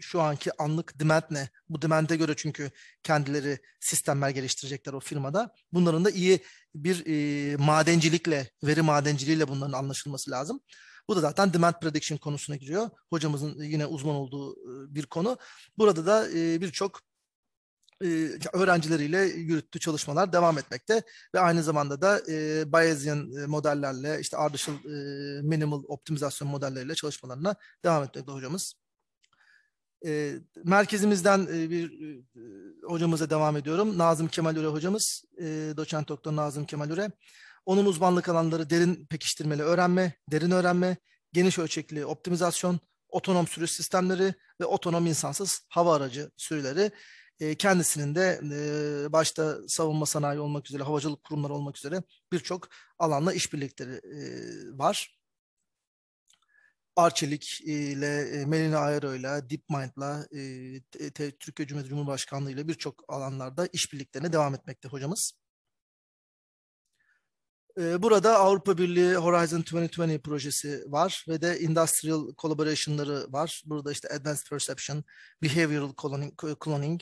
şu anki anlık demand ne? Bu demand'e göre çünkü kendileri sistemler geliştirecekler o firmada. Bunların da iyi bir e, madencilikle, veri madenciliğiyle bunların anlaşılması lazım. Bu da zaten demand prediction konusuna giriyor. Hocamızın yine uzman olduğu e, bir konu. Burada da e, birçok e, öğrencileriyle yürüttüğü çalışmalar devam etmekte ve aynı zamanda da e, Bayesian modellerle işte ardışıl e, minimal optimizasyon modelleriyle çalışmalarına devam etmekte hocamız. E, merkezimizden e, bir e, hocamıza devam ediyorum. Nazım Kemal Üre hocamız, e, doçent doktor Nazım Kemal Üre. Onun uzmanlık alanları derin pekiştirmeli öğrenme, derin öğrenme, geniş ölçekli optimizasyon, otonom sürüş sistemleri ve otonom insansız hava aracı sürüleri. Ee, kendisinin de e, başta savunma sanayi olmak üzere, havacılık kurumları olmak üzere birçok alanla işbirlikleri e, var. Arçelik e, ile, Melina Aero ile, DeepMind'la, e, Türkiye Cumhurbaşkanlığı ile birçok alanlarda işbirliklerine devam etmekte hocamız. Burada Avrupa Birliği Horizon 2020 projesi var ve de industrial collaboration'ları var. Burada işte advanced perception, behavioral cloning, cloning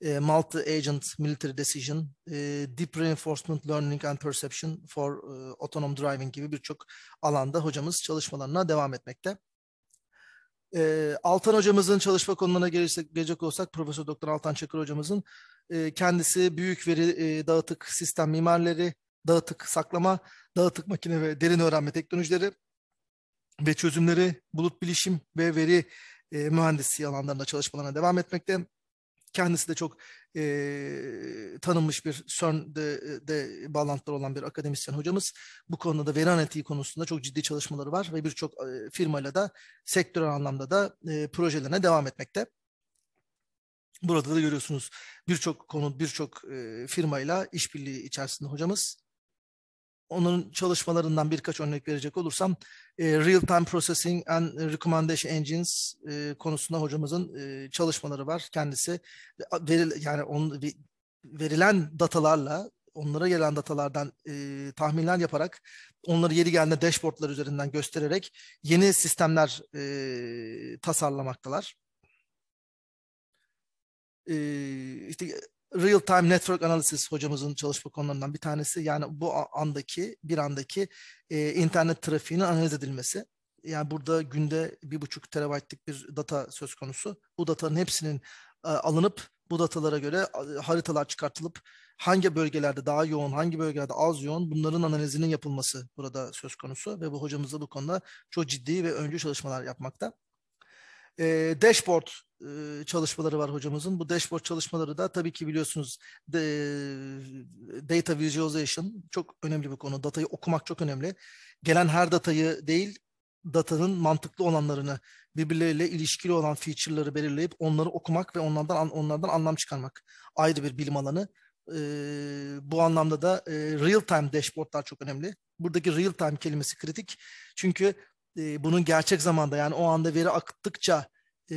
e, multi-agent military decision, e, deep reinforcement learning and perception for e, autonomous driving gibi birçok alanda hocamız çalışmalarına devam etmekte. Altan hocamızın çalışma konularına gelirsek, gelecek olsak Profesör Doktor Altan Çakır hocamızın kendisi büyük veri dağıtık sistem mimarları, dağıtık saklama, dağıtık makine ve derin öğrenme teknolojileri ve çözümleri bulut bilişim ve veri e, mühendisliği alanlarında çalışmalarına devam etmekte. Kendisi de çok e, tanınmış bir CERN'de de bağlantıları olan bir akademisyen hocamız. Bu konuda da veri analitiği konusunda çok ciddi çalışmaları var ve birçok e, firmayla da sektörel anlamda da e, projelerine devam etmekte. Burada da görüyorsunuz birçok konu, birçok e, firmayla işbirliği içerisinde hocamız. Onun çalışmalarından birkaç örnek verecek olursam e, Real Time Processing and Recommendation Engines e, konusunda hocamızın e, çalışmaları var. Kendisi veri, yani on, verilen datalarla onlara gelen datalardan e, tahminler yaparak onları yeri geldiğinde dashboardlar üzerinden göstererek yeni sistemler e, tasarlamaktalar. E, işte real time network analysis hocamızın çalışma konularından bir tanesi. Yani bu andaki bir andaki e, internet trafiğinin analiz edilmesi. Yani burada günde bir buçuk terabaytlık bir data söz konusu. Bu datanın hepsinin e, alınıp bu datalara göre haritalar çıkartılıp hangi bölgelerde daha yoğun, hangi bölgelerde az yoğun bunların analizinin yapılması burada söz konusu ve bu hocamız da bu konuda çok ciddi ve öncü çalışmalar yapmakta. E, dashboard çalışmaları var hocamızın. Bu dashboard çalışmaları da tabii ki biliyorsunuz data visualization çok önemli bir konu. Datayı okumak çok önemli. Gelen her datayı değil, datanın mantıklı olanlarını, birbirleriyle ilişkili olan feature'ları belirleyip onları okumak ve onlardan onlardan anlam çıkarmak ayrı bir bilim alanı. bu anlamda da real time dashboardlar çok önemli. Buradaki real time kelimesi kritik. Çünkü e, bunun gerçek zamanda yani o anda veri akıttıkça e,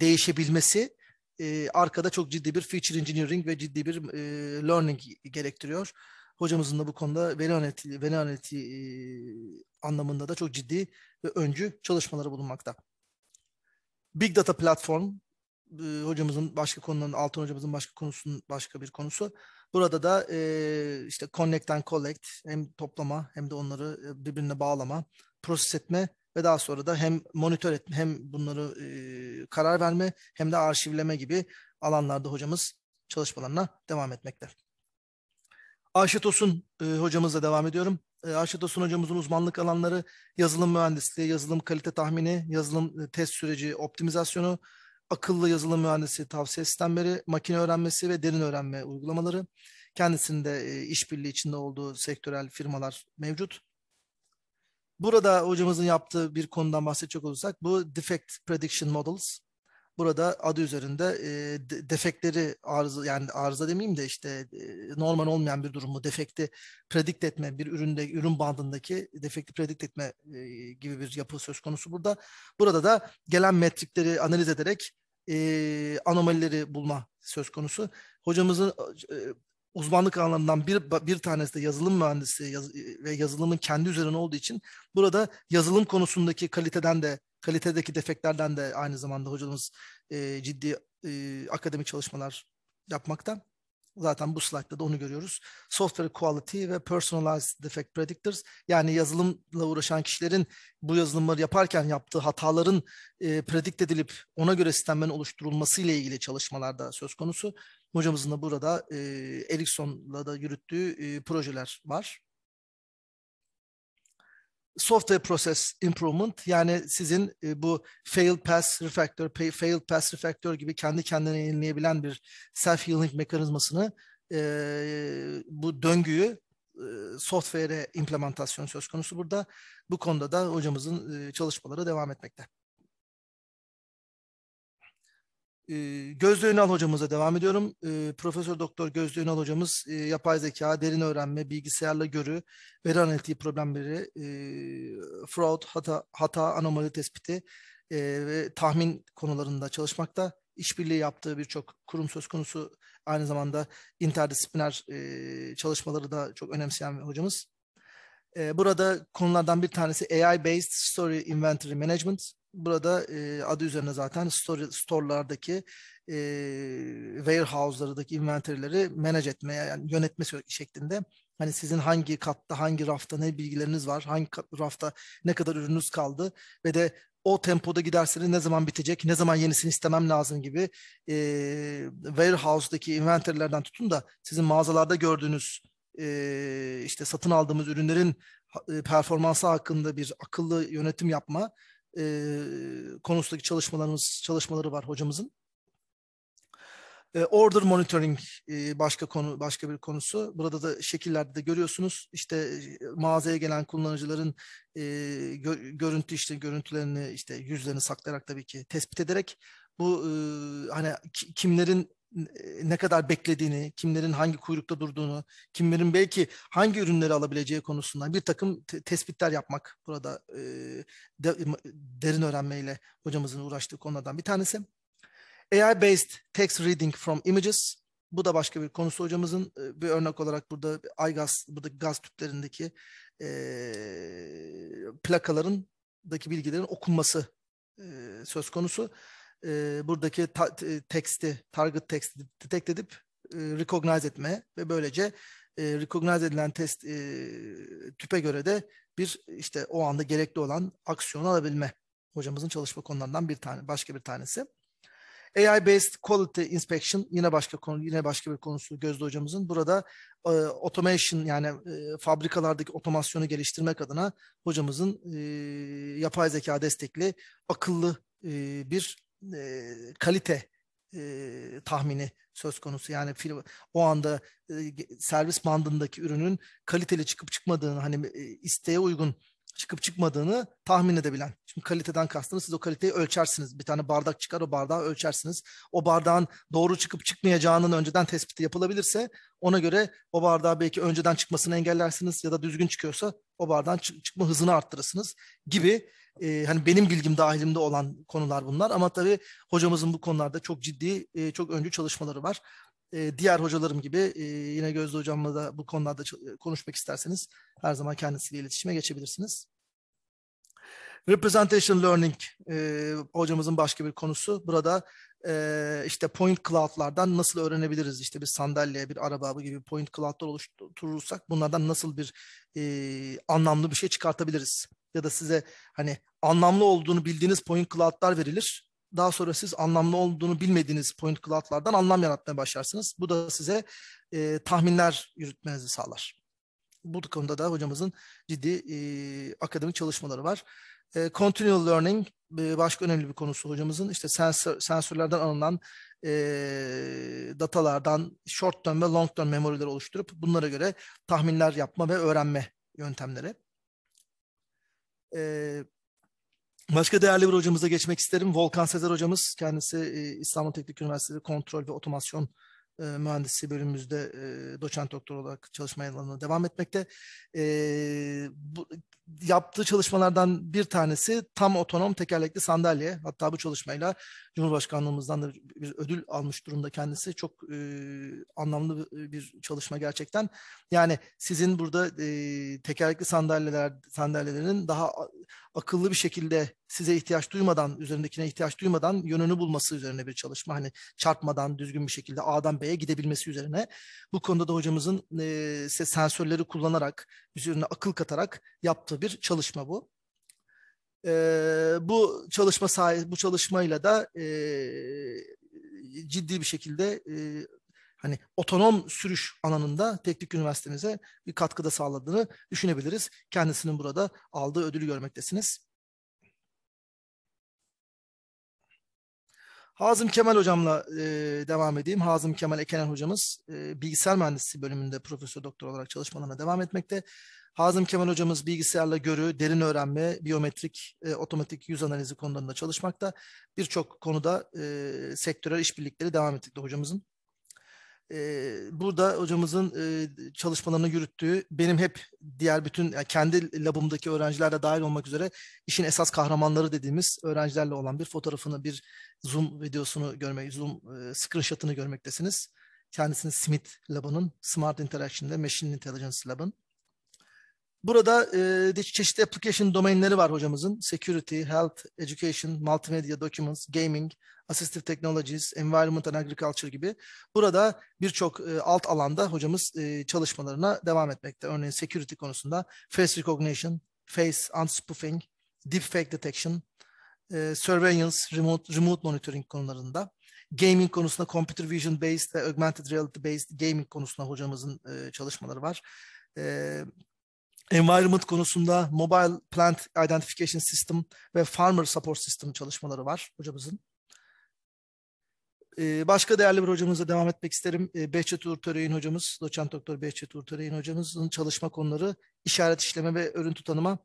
değişebilmesi e, arkada çok ciddi bir feature engineering ve ciddi bir e, learning gerektiriyor. Hocamızın da bu konuda veri analitiği, veri analitiği e, anlamında da çok ciddi ve öncü çalışmaları bulunmakta. Big Data Platform e, hocamızın başka konuların, Altın hocamızın başka konusunun başka bir konusu. Burada da e, işte Connect and Collect hem toplama hem de onları e, birbirine bağlama proses etme ve daha sonra da hem monitör etme hem bunları e, karar verme hem de arşivleme gibi alanlarda hocamız çalışmalarına devam etmekte. Ayşet Osun e, hocamızla devam ediyorum. E, Ayşet Osun hocamızın uzmanlık alanları yazılım mühendisliği, yazılım kalite tahmini, yazılım e, test süreci optimizasyonu, akıllı yazılım mühendisliği, tavsiye sistemleri, makine öğrenmesi ve derin öğrenme uygulamaları. Kendisinde e, işbirliği içinde olduğu sektörel firmalar mevcut. Burada hocamızın yaptığı bir konudan bahsedecek olursak bu defect prediction models. Burada adı üzerinde e, de, defektleri arıza yani arıza demeyeyim de işte e, normal olmayan bir durumu defekti predikt etme bir üründe ürün bandındaki defekti predikt etme e, gibi bir yapı söz konusu burada. Burada da gelen metrikleri analiz ederek e, anomalileri bulma söz konusu. Hocamızın e, uzmanlık alanından bir, bir tanesi de yazılım mühendisi yaz, e, ve yazılımın kendi üzerine olduğu için burada yazılım konusundaki kaliteden de kalitedeki defeklerden de aynı zamanda hocamız e, ciddi e, akademik çalışmalar yapmakta. Zaten bu slaytta da onu görüyoruz. Software Quality ve Personalized Defect Predictors yani yazılımla uğraşan kişilerin bu yazılımları yaparken yaptığı hataların e, predikt edilip ona göre sistemlerin oluşturulması ile ilgili çalışmalarda söz konusu. Hocamızın da burada e, Ericsson'la da yürüttüğü e, projeler var. Software Process Improvement yani sizin e, bu fail pass refactor, pay, fail pass refactor gibi kendi kendine yenileyebilen bir self healing mekanizmasını e, bu döngüyü e, software'e implementasyon söz konusu burada. Bu konuda da hocamızın e, çalışmaları devam etmekte. E, Gözde Ünal hocamıza devam ediyorum. Profesör Doktor Gözde Ünal hocamız yapay zeka, derin öğrenme, bilgisayarla görü, veri analitiği problemleri, fraud, hata, hata anomali tespiti ve tahmin konularında çalışmakta. İşbirliği yaptığı birçok kurum söz konusu aynı zamanda interdisipliner çalışmaları da çok önemseyen hocamız. burada konulardan bir tanesi AI-based story inventory management Burada e, adı üzerine zaten store, storelardaki e, warehouse'lardaki inventory'leri manage etmeye yani yönetme şeklinde hani sizin hangi katta hangi rafta ne bilgileriniz var hangi rafta ne kadar ürününüz kaldı ve de o tempoda giderseniz ne zaman bitecek, ne zaman yenisini istemem lazım gibi e, warehouse'daki inventory'lerden tutun da sizin mağazalarda gördüğünüz e, işte satın aldığımız ürünlerin e, performansı hakkında bir akıllı yönetim yapma e, konusundaki çalışmalarımız çalışmaları var hocamızın. E, order monitoring e, başka konu başka bir konusu. Burada da şekillerde de görüyorsunuz. İşte mağazaya gelen kullanıcıların e, gö- görüntü işte görüntülerini işte yüzlerini saklayarak tabii ki tespit ederek bu e, hani kimlerin ne kadar beklediğini, kimlerin hangi kuyrukta durduğunu, kimlerin belki hangi ürünleri alabileceği konusunda bir takım tespitler yapmak burada e, de, derin öğrenmeyle hocamızın uğraştığı konulardan bir tanesi. AI-based text reading from images bu da başka bir konusu hocamızın bir e, örnek olarak burada aygaz buradaki gaz tüplerindeki e, plakalarındaki bilgilerin okunması e, söz konusu e, buradaki ta, e, teksti, target teksti detect edip e, recognize etme ve böylece e, recognize edilen test e, tüpe göre de bir işte o anda gerekli olan aksiyon alabilme. Hocamızın çalışma konularından bir tane, başka bir tanesi. AI based quality inspection yine başka konu yine başka bir konusu Gözde hocamızın. Burada e, automation yani e, fabrikalardaki otomasyonu geliştirmek adına hocamızın e, yapay zeka destekli akıllı e, bir e, kalite e, tahmini söz konusu. Yani film, o anda e, servis bandındaki ürünün kaliteli çıkıp çıkmadığını hani e, isteğe uygun çıkıp çıkmadığını tahmin edebilen. Şimdi kaliteden kastınız siz o kaliteyi ölçersiniz. Bir tane bardak çıkar o bardağı ölçersiniz. O bardağın doğru çıkıp çıkmayacağının önceden tespiti yapılabilirse ona göre o bardağı belki önceden çıkmasını engellersiniz ya da düzgün çıkıyorsa o bardan çık- çıkma hızını arttırırsınız gibi e, hani benim bilgim dahilimde olan konular bunlar ama tabii hocamızın bu konularda çok ciddi e, çok öncü çalışmaları var. E, diğer hocalarım gibi e, yine Gözde hocamla da bu konularda ç- e, konuşmak isterseniz her zaman kendisiyle iletişime geçebilirsiniz. Representation Learning e, hocamızın başka bir konusu. Burada e, işte point cloud'lardan nasıl öğrenebiliriz? İşte bir sandalye, bir araba gibi point cloud'lar oluşturursak bunlardan nasıl bir e, anlamlı bir şey çıkartabiliriz? Ya da size hani anlamlı olduğunu bildiğiniz point cloud'lar verilir. Daha sonra siz anlamlı olduğunu bilmediğiniz point cloud'lardan anlam yaratmaya başlarsınız. Bu da size e, tahminler yürütmenizi sağlar. Bu konuda da hocamızın ciddi e, akademik çalışmaları var. E, continual learning e, başka önemli bir konusu hocamızın işte sensör, sensörlerden alınan e, datalardan short term ve long term memoriler oluşturup bunlara göre tahminler yapma ve öğrenme yöntemleri. E, başka değerli bir hocamıza geçmek isterim. Volkan Sezer hocamız kendisi e, İstanbul Teknik Üniversitesi Kontrol ve Otomasyon e, mühendisi bölümümüzde e, doçent doktor olarak çalışma alanına devam etmekte. E, bu, yaptığı çalışmalardan bir tanesi tam otonom tekerlekli sandalye. Hatta bu çalışmayla Cumhurbaşkanlığımızdan da bir ödül almış durumda kendisi. Çok e, anlamlı bir çalışma gerçekten. Yani sizin burada e, tekerlekli sandalyeler sandalyelerin daha akıllı bir şekilde size ihtiyaç duymadan, üzerindekine ihtiyaç duymadan yönünü bulması üzerine bir çalışma. Hani çarpmadan düzgün bir şekilde A'dan B'ye gidebilmesi üzerine. Bu konuda da hocamızın e, sensörleri kullanarak, üzerine akıl katarak yaptığı bir çalışma bu. E, bu çalışma sahi, bu çalışmayla da e, ciddi bir şekilde e, hani otonom sürüş alanında teknik üniversitemize bir katkıda sağladığını düşünebiliriz. Kendisinin burada aldığı ödülü görmektesiniz. Hazım Kemal hocamla e, devam edeyim. Hazım Kemal Ekenen hocamız e, bilgisayar mühendisliği bölümünde profesör doktor olarak çalışmalarına devam etmekte. Hazım Kemal hocamız bilgisayarla görü, derin öğrenme, biyometrik, e, otomatik yüz analizi konularında çalışmakta. Birçok konuda e, sektörel işbirlikleri devam ettikte hocamızın. E, burada hocamızın e, çalışmalarını yürüttüğü, benim hep diğer bütün yani kendi labımdaki öğrencilerle dahil olmak üzere işin esas kahramanları dediğimiz öğrencilerle olan bir fotoğrafını, bir Zoom videosunu görmek, Zoom e, screenshot'ını görmektesiniz. Kendisini Smith Lab'ının Smart Interaction'da Machine Intelligence Lab'ın Burada e, çeşitli application domainleri var hocamızın. Security, Health, Education, Multimedia, Documents, Gaming, Assistive Technologies, Environment and Agriculture gibi. Burada birçok e, alt alanda hocamız e, çalışmalarına devam etmekte. Örneğin security konusunda face recognition, face unspoofing, deepfake detection, e, surveillance, remote, remote monitoring konularında gaming konusunda computer vision based ve augmented reality based gaming konusunda hocamızın e, çalışmaları var. E, environment konusunda mobile plant identification system ve farmer support system çalışmaları var hocamızın. Ee, başka değerli bir hocamızla devam etmek isterim. Ee, Behçet Uğur hocamız, doçent doktor Behçet Uğur hocamızın çalışma konuları işaret işleme ve örüntü tanıma.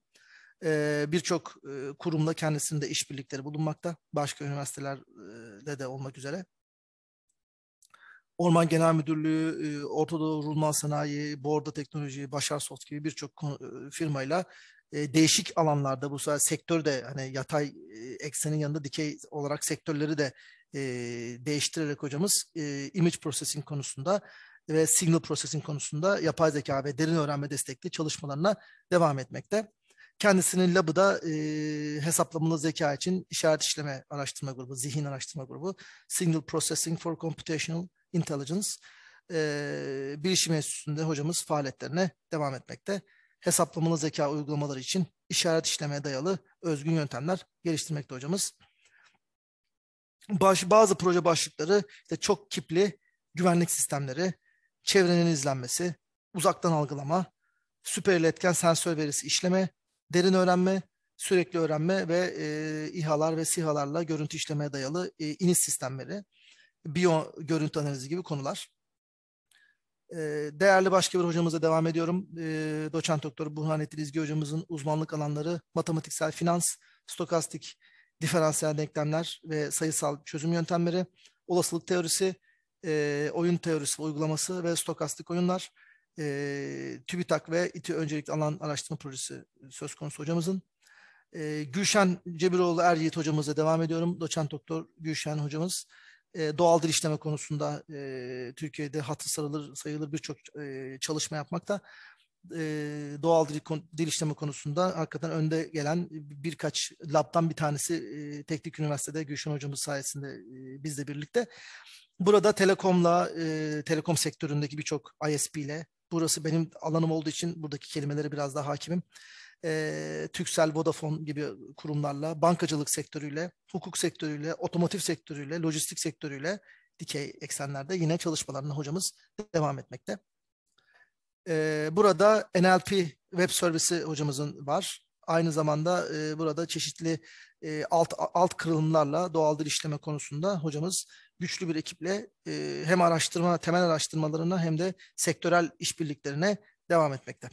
Ee, birçok e, kurumla kendisinde işbirlikleri bulunmakta. Başka üniversitelerde de olmak üzere. Orman Genel Müdürlüğü, e, Orta Doğu Rulman Sanayi, Borda Teknoloji, Başarsoft gibi birçok e, firmayla e, değişik alanlarda bu sefer sektör de hani yatay eksenin yanında dikey olarak sektörleri de değiştirerek hocamız image processing konusunda ve signal processing konusunda yapay zeka ve derin öğrenme destekli çalışmalarına devam etmekte. Kendisinin labı da e, hesaplamalı zeka için işaret işleme araştırma grubu, zihin araştırma grubu, Signal Processing for Computational Intelligence e, Bilişim Enstitüsü'nde hocamız faaliyetlerine devam etmekte. Hesaplamalı zeka uygulamaları için işaret işlemeye dayalı özgün yöntemler geliştirmekte hocamız. Baş, bazı proje başlıkları işte çok kipli güvenlik sistemleri, çevrenin izlenmesi, uzaktan algılama, süper iletken sensör verisi işleme, derin öğrenme, sürekli öğrenme ve e, İHA'lar ve SİHA'larla görüntü işlemeye dayalı e, iniş sistemleri, biyo görüntü analizi gibi konular. E, değerli başka bir hocamıza devam ediyorum. E, Doçent Doktor Burhanettin İzgi hocamızın uzmanlık alanları matematiksel finans, stokastik diferansiyel denklemler ve sayısal çözüm yöntemleri, olasılık teorisi, e, oyun teorisi ve uygulaması ve stokastik oyunlar e, TÜBİTAK ve İTÜ Öncelikli Alan Araştırma Projesi söz konusu hocamızın. E, Gülşen Cebiroğlu Eryiğit hocamızla devam ediyorum. Doçent Doktor Gülşen hocamız e, doğal dil işleme konusunda e, Türkiye'de hatı sarılır sayılır birçok e, çalışma yapmakta. E, doğal dil, dil işleme konusunda hakikaten önde gelen birkaç labdan bir tanesi e, Teknik Üniversitede Gülşen hocamız sayesinde e, bizle birlikte. Burada Telekom'la, e, Telekom sektöründeki birçok ISP ile burası benim alanım olduğu için buradaki kelimelere biraz daha hakimim. E, Türksel, Vodafone gibi kurumlarla, bankacılık sektörüyle, hukuk sektörüyle, otomotiv sektörüyle, lojistik sektörüyle dikey eksenlerde yine çalışmalarına hocamız devam etmekte. E, burada NLP web servisi hocamızın var. Aynı zamanda e, burada çeşitli e, alt alt kırılımlarla doğal dil işleme konusunda hocamız güçlü bir ekiple e, hem araştırma temel araştırmalarına hem de sektörel işbirliklerine devam etmekte.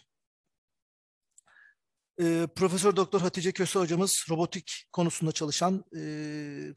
E, Profesör Doktor Hatice Köse hocamız robotik konusunda çalışan e,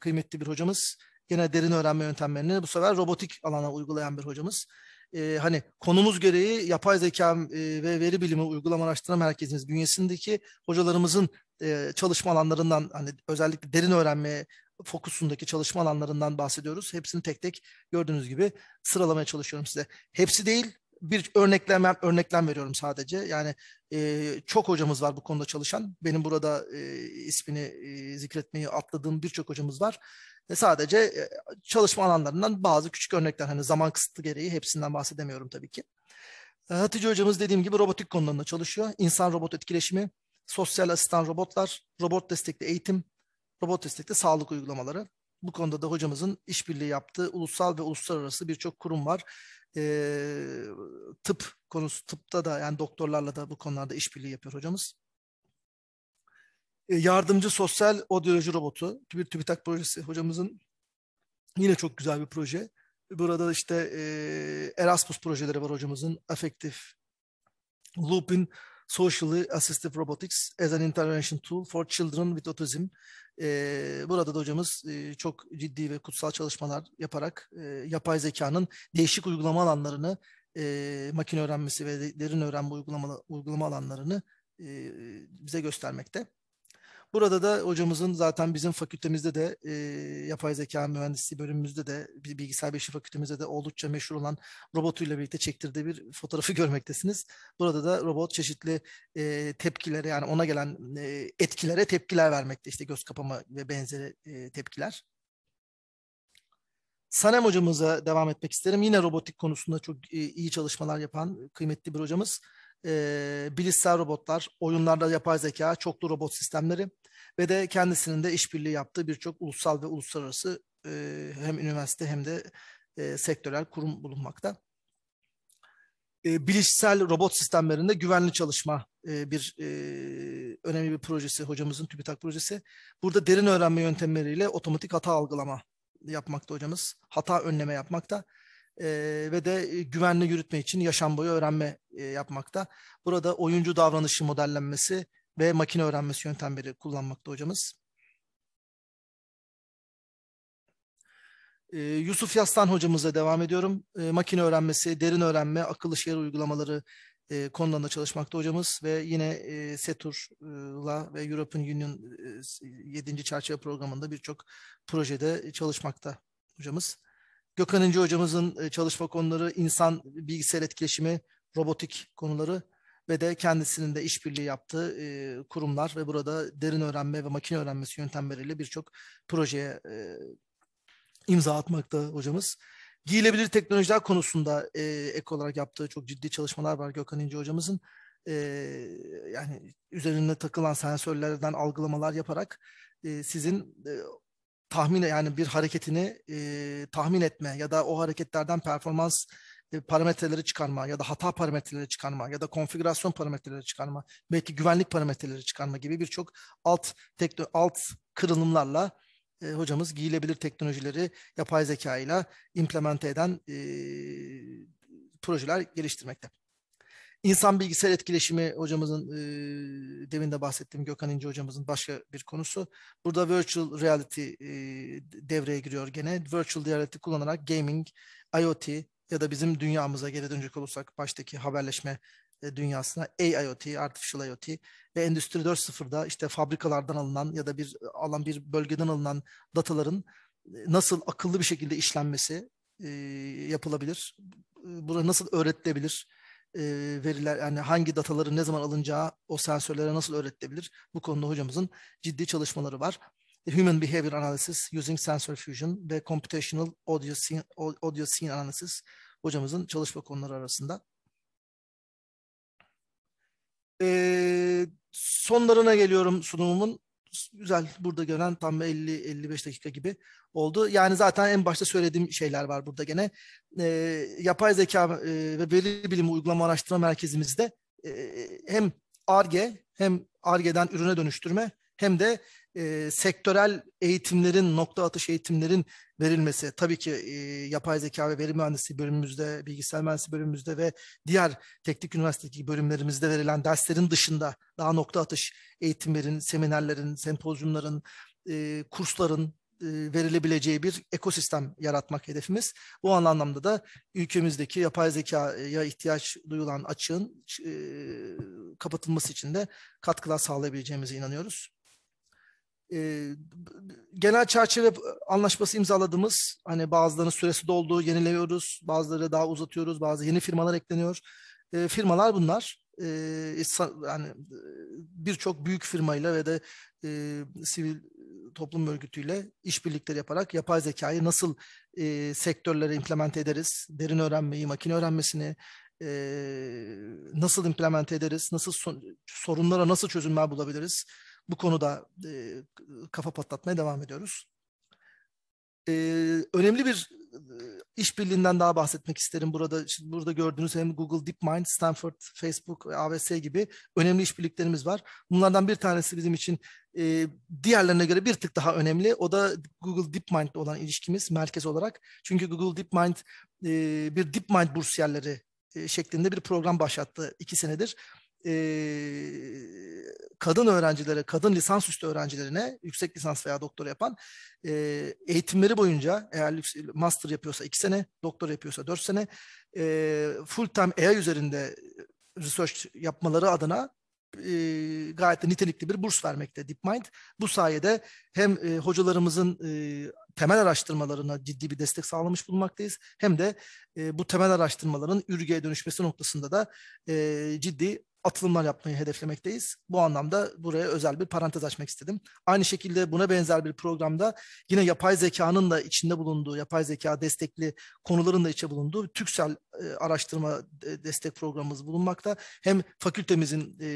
kıymetli bir hocamız. Gene derin öğrenme yöntemlerini bu sefer robotik alana uygulayan bir hocamız. E, hani konumuz gereği yapay zeka e, ve veri bilimi uygulama araştırma merkezimiz bünyesindeki hocalarımızın e, çalışma alanlarından hani özellikle derin öğrenme fokusundaki çalışma alanlarından bahsediyoruz. Hepsini tek tek gördüğünüz gibi sıralamaya çalışıyorum size. Hepsi değil bir örneklem örneklem veriyorum sadece. Yani e, çok hocamız var bu konuda çalışan. Benim burada e, ismini e, zikretmeyi atladığım birçok hocamız var. E, sadece e, çalışma alanlarından bazı küçük örnekler hani zaman kısıtlı gereği hepsinden bahsedemiyorum tabii ki. E, Hatice hocamız dediğim gibi robotik konularında çalışıyor. İnsan robot etkileşimi, sosyal asistan robotlar, robot destekli eğitim, robot destekli sağlık uygulamaları. Bu konuda da hocamızın işbirliği yaptığı ulusal ve uluslararası birçok kurum var. E, tıp konusu, tıpta da yani doktorlarla da bu konularda işbirliği yapıyor hocamız. E, yardımcı sosyal odyoloji robotu, bir TÜBİTAK projesi hocamızın yine çok güzel bir proje. Burada işte e, Erasmus projeleri var hocamızın. Affective Loop'in Socially Assistive Robotics as an Intervention Tool for Children with Autism. E, burada da hocamız e, çok ciddi ve kutsal çalışmalar yaparak e, yapay zekanın değişik uygulama alanlarını, e, makine öğrenmesi ve derin öğrenme uygulama, uygulama alanlarını e, bize göstermekte. Burada da hocamızın zaten bizim fakültemizde de e, yapay zeka mühendisliği bölümümüzde de bilgisayar bilişim fakültemizde de oldukça meşhur olan robotuyla birlikte çektirdiği bir fotoğrafı görmektesiniz. Burada da robot çeşitli e, tepkilere yani ona gelen e, etkilere tepkiler vermekte işte göz kapama ve benzeri e, tepkiler. Sanem hocamıza devam etmek isterim. Yine robotik konusunda çok iyi çalışmalar yapan kıymetli bir hocamız e, bilişsel robotlar, oyunlarda yapay zeka, çoklu robot sistemleri ve de kendisinin de işbirliği yaptığı birçok ulusal ve uluslararası e, hem üniversite hem de e, sektörel kurum bulunmakta. E, bilişsel robot sistemlerinde güvenli çalışma e, bir e, önemli bir projesi hocamızın TÜBİTAK projesi. Burada derin öğrenme yöntemleriyle otomatik hata algılama yapmakta hocamız. Hata önleme yapmakta e, ve de güvenli yürütme için yaşam boyu öğrenme e, yapmakta. Burada oyuncu davranışı modellenmesi ve makine öğrenmesi yöntemleri kullanmakta hocamız. E, Yusuf Yastan hocamızla devam ediyorum. E, makine öğrenmesi, derin öğrenme, akıllı şehir uygulamaları e, konularında çalışmakta hocamız ve yine e, SETUR'la ve European Union e, 7. çerçeve programında birçok projede çalışmakta hocamız. Gökhan İnci hocamızın e, çalışma konuları insan e, bilgisayar etkileşimi, robotik konuları ve de kendisinin de işbirliği yaptığı e, kurumlar ve burada derin öğrenme ve makine öğrenmesi yöntemleriyle birçok projeye e, imza atmakta hocamız. Giyilebilir teknolojiler konusunda e, ek olarak yaptığı çok ciddi çalışmalar var Gökhan İnci hocamızın. E, yani üzerinde takılan sensörlerden algılamalar yaparak e, sizin e, tahmin yani bir hareketini e, tahmin etme ya da o hareketlerden performans e, parametreleri çıkarma ya da hata parametreleri çıkarma ya da konfigürasyon parametreleri çıkarma belki güvenlik parametreleri çıkarma gibi birçok alt tekno alt kırılımlarla e, hocamız giyilebilir teknolojileri yapay zeka ile implemente eden e, projeler geliştirmekte. İnsan bilgisayar etkileşimi hocamızın e, demin de bahsettiğim Gökhan İnce hocamızın başka bir konusu. Burada virtual reality e, devreye giriyor gene. Virtual reality kullanarak gaming, IoT ya da bizim dünyamıza geri dönecek olursak baştaki haberleşme e, dünyasına AIoT, Artificial IoT ve Endüstri 4.0'da işte fabrikalardan alınan ya da bir alan bir bölgeden alınan dataların e, nasıl akıllı bir şekilde işlenmesi e, yapılabilir? burada nasıl öğretilebilir? e, veriler yani hangi dataların ne zaman alınacağı o sensörlere nasıl öğretilebilir? Bu konuda hocamızın ciddi çalışmaları var. Human Behavior Analysis Using Sensor Fusion ve Computational Audio Scene, Audio Scene Analysis hocamızın çalışma konuları arasında. Ee, sonlarına geliyorum sunumumun güzel burada gören tam 50-55 dakika gibi oldu. Yani zaten en başta söylediğim şeyler var burada gene. E, yapay zeka e, ve veri bilimi uygulama araştırma merkezimizde e, hem ARGE hem ARGE'den ürüne dönüştürme hem de e, sektörel eğitimlerin, nokta atış eğitimlerin verilmesi. Tabii ki e, yapay zeka ve veri mühendisliği bölümümüzde, bilgisayar mühendisliği bölümümüzde ve diğer teknik üniversiteki bölümlerimizde verilen derslerin dışında daha nokta atış eğitimlerin, seminerlerin, sempozyumların, e, kursların verilebileceği bir ekosistem yaratmak hedefimiz. Bu anlamda da ülkemizdeki yapay zekaya ihtiyaç duyulan açığın e, kapatılması için de katkılar sağlayabileceğimize inanıyoruz e, genel çerçeve anlaşması imzaladığımız hani bazılarının süresi doldu yeniliyoruz bazıları daha uzatıyoruz bazı yeni firmalar ekleniyor e, firmalar bunlar ee, e, yani e, birçok büyük firmayla ve de e, sivil toplum örgütüyle işbirlikleri yaparak yapay zekayı nasıl e, sektörlere implement ederiz derin öğrenmeyi makine öğrenmesini e, nasıl implement ederiz nasıl sorunlara nasıl çözümler bulabiliriz bu konuda e, kafa patlatmaya devam ediyoruz. E, önemli bir e, işbirliğinden daha bahsetmek isterim burada. Şimdi burada gördüğünüz hem Google DeepMind, Stanford, Facebook, AWS gibi önemli işbirliklerimiz var. Bunlardan bir tanesi bizim için e, diğerlerine göre bir tık daha önemli. O da Google DeepMind olan ilişkimiz merkez olarak. Çünkü Google DeepMind e, bir DeepMind bursiyerleri e, şeklinde bir program başlattı iki senedir. E, kadın öğrencilere, kadın lisansüstü öğrencilerine yüksek lisans veya doktora yapan e, eğitimleri boyunca eğer master yapıyorsa iki sene, doktora yapıyorsa dört sene e, full time AI üzerinde research yapmaları adına e, gayet de nitelikli bir burs vermekte DeepMind. Bu sayede hem e, hocalarımızın e, temel araştırmalarına ciddi bir destek sağlamış bulunmaktayız. Hem de e, bu temel araştırmaların ürgeye dönüşmesi noktasında da e, ciddi atılımlar yapmayı hedeflemekteyiz. Bu anlamda buraya özel bir parantez açmak istedim. Aynı şekilde buna benzer bir programda yine yapay zekanın da içinde bulunduğu, yapay zeka destekli konuların da içe bulunduğu TÜKSEL e, araştırma e, destek programımız bulunmakta. Hem fakültemizin e,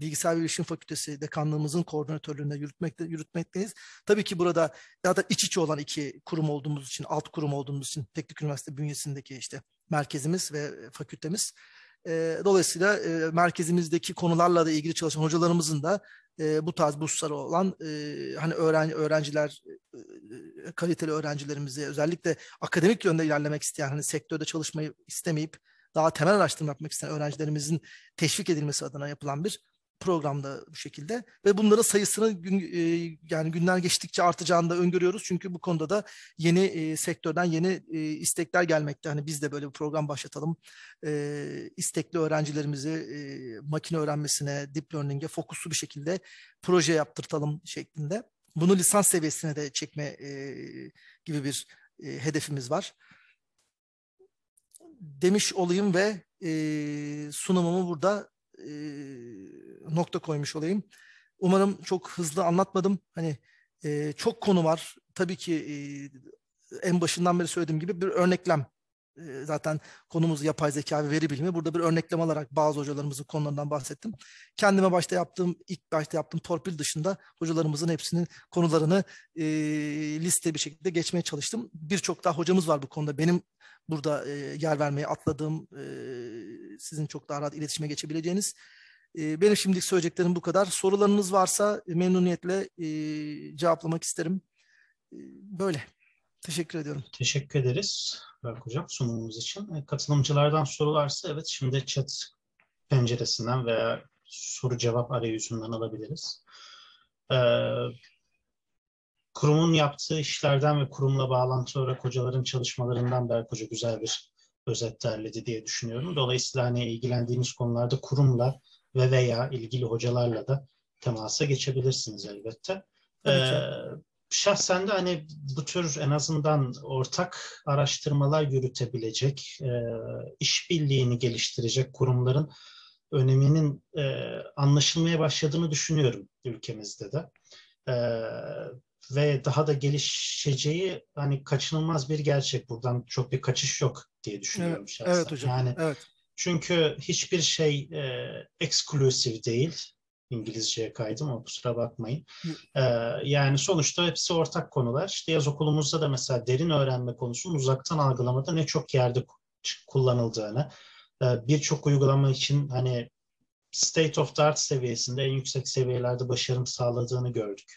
Bilgisayar ve Fakültesi dekanlığımızın koordinatörlüğünde yürütmekte, yürütmekteyiz. Tabii ki burada ya da iç içe olan iki kurum olduğumuz için, alt kurum olduğumuz için Teknik Üniversite bünyesindeki işte merkezimiz ve fakültemiz e, dolayısıyla e, merkezimizdeki konularla da ilgili çalışan hocalarımızın da e, bu tarz bursları olan e, hani öğren, öğrenciler e, kaliteli öğrencilerimizi özellikle akademik yönde ilerlemek isteyen hani sektörde çalışmayı istemeyip daha temel araştırma yapmak isteyen öğrencilerimizin teşvik edilmesi adına yapılan bir programda bu şekilde ve bunların sayısını gün, e, yani günler geçtikçe artacağını da öngörüyoruz. Çünkü bu konuda da yeni e, sektörden yeni e, istekler gelmekte. Hani biz de böyle bir program başlatalım. E, istekli öğrencilerimizi e, makine öğrenmesine, deep learning'e fokuslu bir şekilde proje yaptırtalım şeklinde. Bunu lisans seviyesine de çekme e, gibi bir e, hedefimiz var demiş olayım ve e, sunumumu burada e, nokta koymuş olayım. Umarım çok hızlı anlatmadım. Hani e, çok konu var. Tabii ki e, en başından beri söylediğim gibi bir örneklem e, zaten konumuz yapay zeka ve veri bilimi. Burada bir örneklem alarak bazı hocalarımızın konularından bahsettim. Kendime başta yaptığım, ilk başta yaptığım torpil dışında hocalarımızın hepsinin konularını e, liste bir şekilde geçmeye çalıştım. Birçok daha hocamız var bu konuda. Benim burada e, yer vermeye atladığım, e, sizin çok daha rahat iletişime geçebileceğiniz ee, benim şimdilik söyleyeceklerim bu kadar. Sorularınız varsa e, memnuniyetle e, cevaplamak isterim. Ee, böyle. Teşekkür ediyorum. Teşekkür ederiz Berk Hocam sunumunuz için. E, katılımcılardan sorularsa evet şimdi chat penceresinden veya soru cevap arayüzünden alabiliriz. Ee, kurumun yaptığı işlerden ve kurumla bağlantı olarak hocaların çalışmalarından Berk Hoca güzel bir özet derledi diye düşünüyorum. Dolayısıyla hani ilgilendiğimiz konularda kurumla ve veya ilgili hocalarla da temasa geçebilirsiniz elbette. Ee, şahsen de hani bu tür en azından ortak araştırmalar yürütebilecek, e, işbirliğini geliştirecek kurumların öneminin e, anlaşılmaya başladığını düşünüyorum ülkemizde de. E, ve daha da gelişeceği hani kaçınılmaz bir gerçek. Buradan çok bir kaçış yok diye düşünüyorum evet, şahsen. Evet hocam. Yani evet. Çünkü hiçbir şey e, eksklusif değil. İngilizceye kaydım ama kusura bakmayın. Ee, yani sonuçta hepsi ortak konular. İşte yaz okulumuzda da mesela derin öğrenme konusunun uzaktan algılamada ne çok yerde kullanıldığını, e, birçok uygulama için hani state of the art seviyesinde en yüksek seviyelerde başarım sağladığını gördük.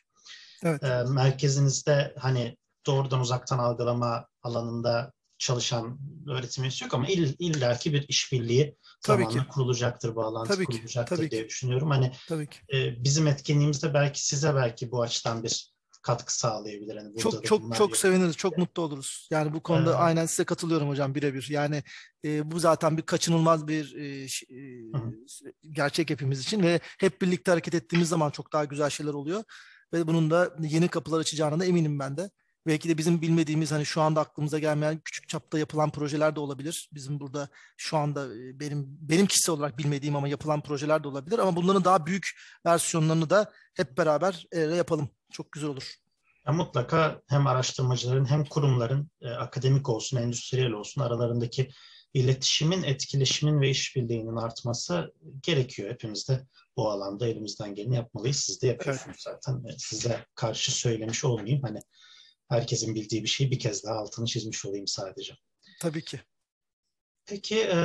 Evet. E, merkezinizde hani doğrudan uzaktan algılama alanında çalışan öğretim üyesi yok ama ill, illaki bir işbirliği Tabii ki. kurulacaktır, bağlantı Tabii kurulacaktır Tabii diye ki. düşünüyorum. Hani Tabii ki. E, bizim etkinliğimizde belki size belki bu açıdan bir katkı sağlayabilir. Yani çok çok çok yok. seviniriz, çok mutlu oluruz. Yani bu konuda ee, aynen size katılıyorum hocam birebir. Yani e, bu zaten bir kaçınılmaz bir e, e hı. gerçek hepimiz için ve hep birlikte hareket ettiğimiz zaman çok daha güzel şeyler oluyor ve bunun da yeni kapılar açacağına da eminim ben de. Belki de bizim bilmediğimiz hani şu anda aklımıza gelmeyen küçük çapta yapılan projeler de olabilir. Bizim burada şu anda e, benim benim kişisel olarak bilmediğim ama yapılan projeler de olabilir. Ama bunların daha büyük versiyonlarını da hep beraber e, yapalım. Çok güzel olur. Ya mutlaka hem araştırmacıların hem kurumların e, akademik olsun, endüstriyel olsun aralarındaki iletişimin, etkileşimin ve işbirliğinin artması gerekiyor. Hepimiz de bu alanda elimizden geleni yapmalıyız. Siz de yapıyorsunuz evet. zaten. E, size karşı söylemiş olmayayım. Hani herkesin bildiği bir şeyi bir kez daha altını çizmiş olayım sadece. Tabii ki. Peki e,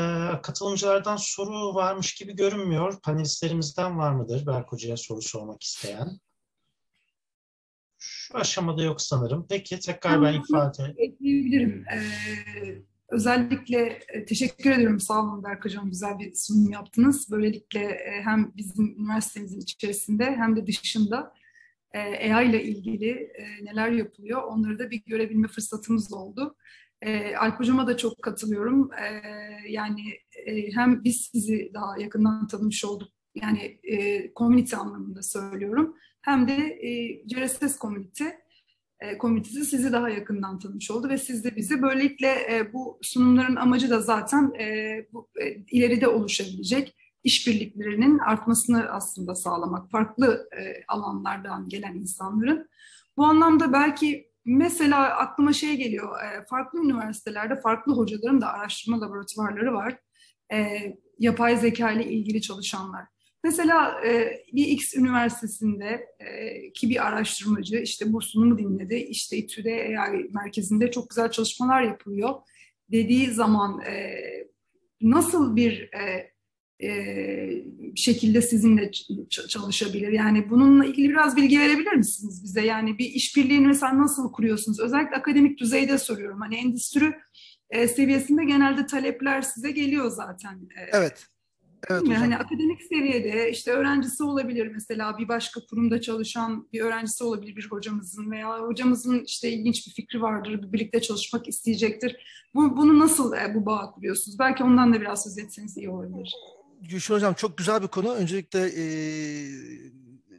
katılımcılardan soru varmış gibi görünmüyor. Panelistlerimizden var mıdır Berk Hoca'ya soru sormak isteyen? Şu aşamada yok sanırım. Peki tekrar ben ifade... edebilirim. Ee, özellikle e, teşekkür ediyorum sağ olun Berk Hocam güzel bir sunum yaptınız. Böylelikle e, hem bizim üniversitemizin içerisinde hem de dışında e, AI ile ilgili e, neler yapılıyor onları da bir görebilme fırsatımız oldu. E, Alp Hocam'a da çok katılıyorum. E, yani e, hem biz sizi daha yakından tanımış olduk, yani e, community anlamında söylüyorum. Hem de e, CRSS community, e, komünitesi sizi daha yakından tanımış oldu ve siz de bizi. Böylelikle e, bu sunumların amacı da zaten e, bu, e, ileride oluşabilecek işbirliklerinin artmasını aslında sağlamak. Farklı e, alanlardan gelen insanların. Bu anlamda belki mesela aklıma şey geliyor. E, farklı üniversitelerde farklı hocaların da araştırma laboratuvarları var. E, yapay zeka ile ilgili çalışanlar. Mesela e, bir X üniversitesinde e, ki bir araştırmacı işte bursunu mu dinledi, işte İTÜ'de yani merkezinde çok güzel çalışmalar yapılıyor dediği zaman e, nasıl bir e, e, şekilde sizinle çalışabilir? Yani bununla ilgili biraz bilgi verebilir misiniz bize? Yani bir işbirliğini mesela nasıl kuruyorsunuz? Özellikle akademik düzeyde soruyorum. Hani endüstri e, seviyesinde genelde talepler size geliyor zaten. E, evet. Evet Hani akademik seviyede işte öğrencisi olabilir mesela bir başka kurumda çalışan bir öğrencisi olabilir bir hocamızın veya hocamızın işte ilginç bir fikri vardır birlikte çalışmak isteyecektir. Bu, bunu nasıl bu bağ kuruyorsunuz? Belki ondan da biraz söz etseniz iyi olabilir. Gülşen Hocam çok güzel bir konu. Öncelikle e,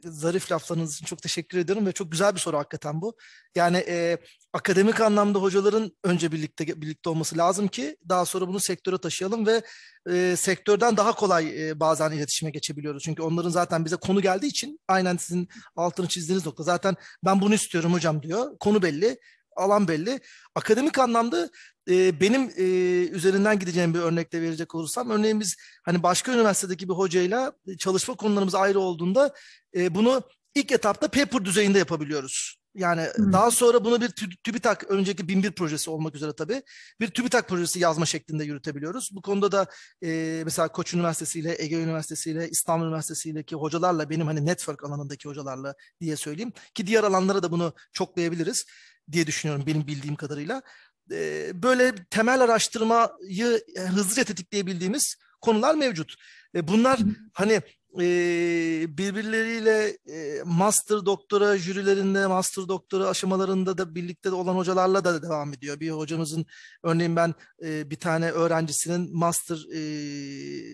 zarif laflarınız için çok teşekkür ediyorum ve çok güzel bir soru hakikaten bu. Yani e, akademik anlamda hocaların önce birlikte birlikte olması lazım ki daha sonra bunu sektöre taşıyalım ve e, sektörden daha kolay e, bazen iletişime geçebiliyoruz. Çünkü onların zaten bize konu geldiği için aynen sizin altını çizdiğiniz nokta. Zaten ben bunu istiyorum hocam diyor. Konu belli alan belli. Akademik anlamda e, benim e, üzerinden gideceğim bir örnekte verecek olursam örneğimiz hani başka üniversitedeki bir hocayla e, çalışma konularımız ayrı olduğunda e, bunu ilk etapta paper düzeyinde yapabiliyoruz. Yani hmm. daha sonra bunu bir TÜBİTAK önceki binbir projesi olmak üzere tabii bir TÜBİTAK projesi yazma şeklinde yürütebiliyoruz. Bu konuda da e, mesela Koç Üniversitesi ile Ege Üniversitesi ile İstanbul Üniversitesi ileki hocalarla benim hani network alanındaki hocalarla diye söyleyeyim ki diğer alanlara da bunu çoklayabiliriz diye düşünüyorum benim bildiğim kadarıyla. Ee, böyle temel araştırmayı hızlıca tetikleyebildiğimiz konular mevcut. bunlar hani e, birbirleriyle e, master doktora jürilerinde, master doktora aşamalarında da birlikte olan hocalarla da devam ediyor. Bir hocamızın örneğin ben e, bir tane öğrencisinin master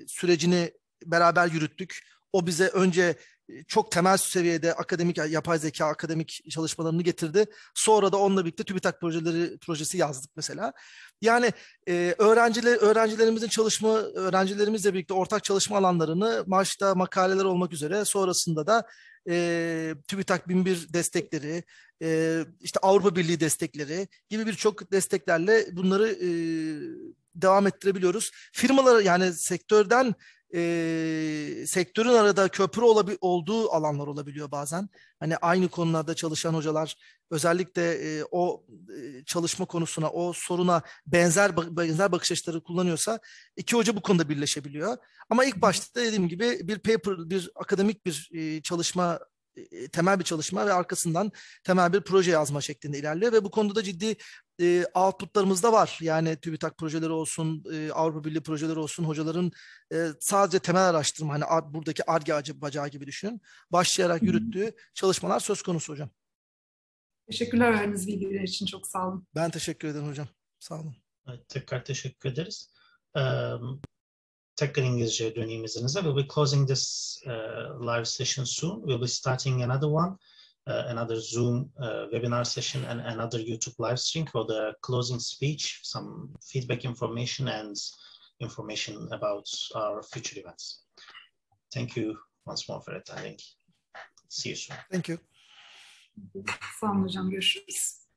sürecini beraber yürüttük. O bize önce çok temel seviyede akademik yapay zeka akademik çalışmalarını getirdi. Sonra da onunla birlikte TÜBİTAK projeleri projesi yazdık mesela. Yani e, öğrenciler öğrencilerimizin çalışma öğrencilerimizle birlikte ortak çalışma alanlarını maaşta makaleler olmak üzere sonrasında da e, TÜBİTAK 1001 destekleri, e, işte Avrupa Birliği destekleri gibi birçok desteklerle bunları e, devam ettirebiliyoruz. Firmalar yani sektörden e, sektörün arada köprü olabi, olduğu alanlar olabiliyor bazen. Hani aynı konularda çalışan hocalar özellikle e, o e, çalışma konusuna, o soruna benzer benzer bakış açıları kullanıyorsa iki hoca bu konuda birleşebiliyor. Ama ilk başta dediğim gibi bir paper, bir akademik bir e, çalışma temel bir çalışma ve arkasından temel bir proje yazma şeklinde ilerliyor ve bu konuda ciddi e, outputlarımız da var. Yani TÜBİTAK projeleri olsun, e, Avrupa Birliği projeleri olsun, hocaların e, sadece temel araştırma, hani ar, buradaki ARGE bacağı gibi düşünün, başlayarak yürüttüğü çalışmalar söz konusu hocam. Teşekkürler verdiğiniz bilgiler için, çok sağ olun. Ben teşekkür ederim hocam, sağ olun. Evet, tekrar teşekkür ederiz. Um, tekrar İngilizceye döneyim izninizle. We'll be closing this uh, live session soon. We'll be starting another one. Uh, another Zoom uh, webinar session and another YouTube live stream for the closing speech, some feedback information and information about our future events. Thank you once more for attending. See you soon. Thank you. Thank you,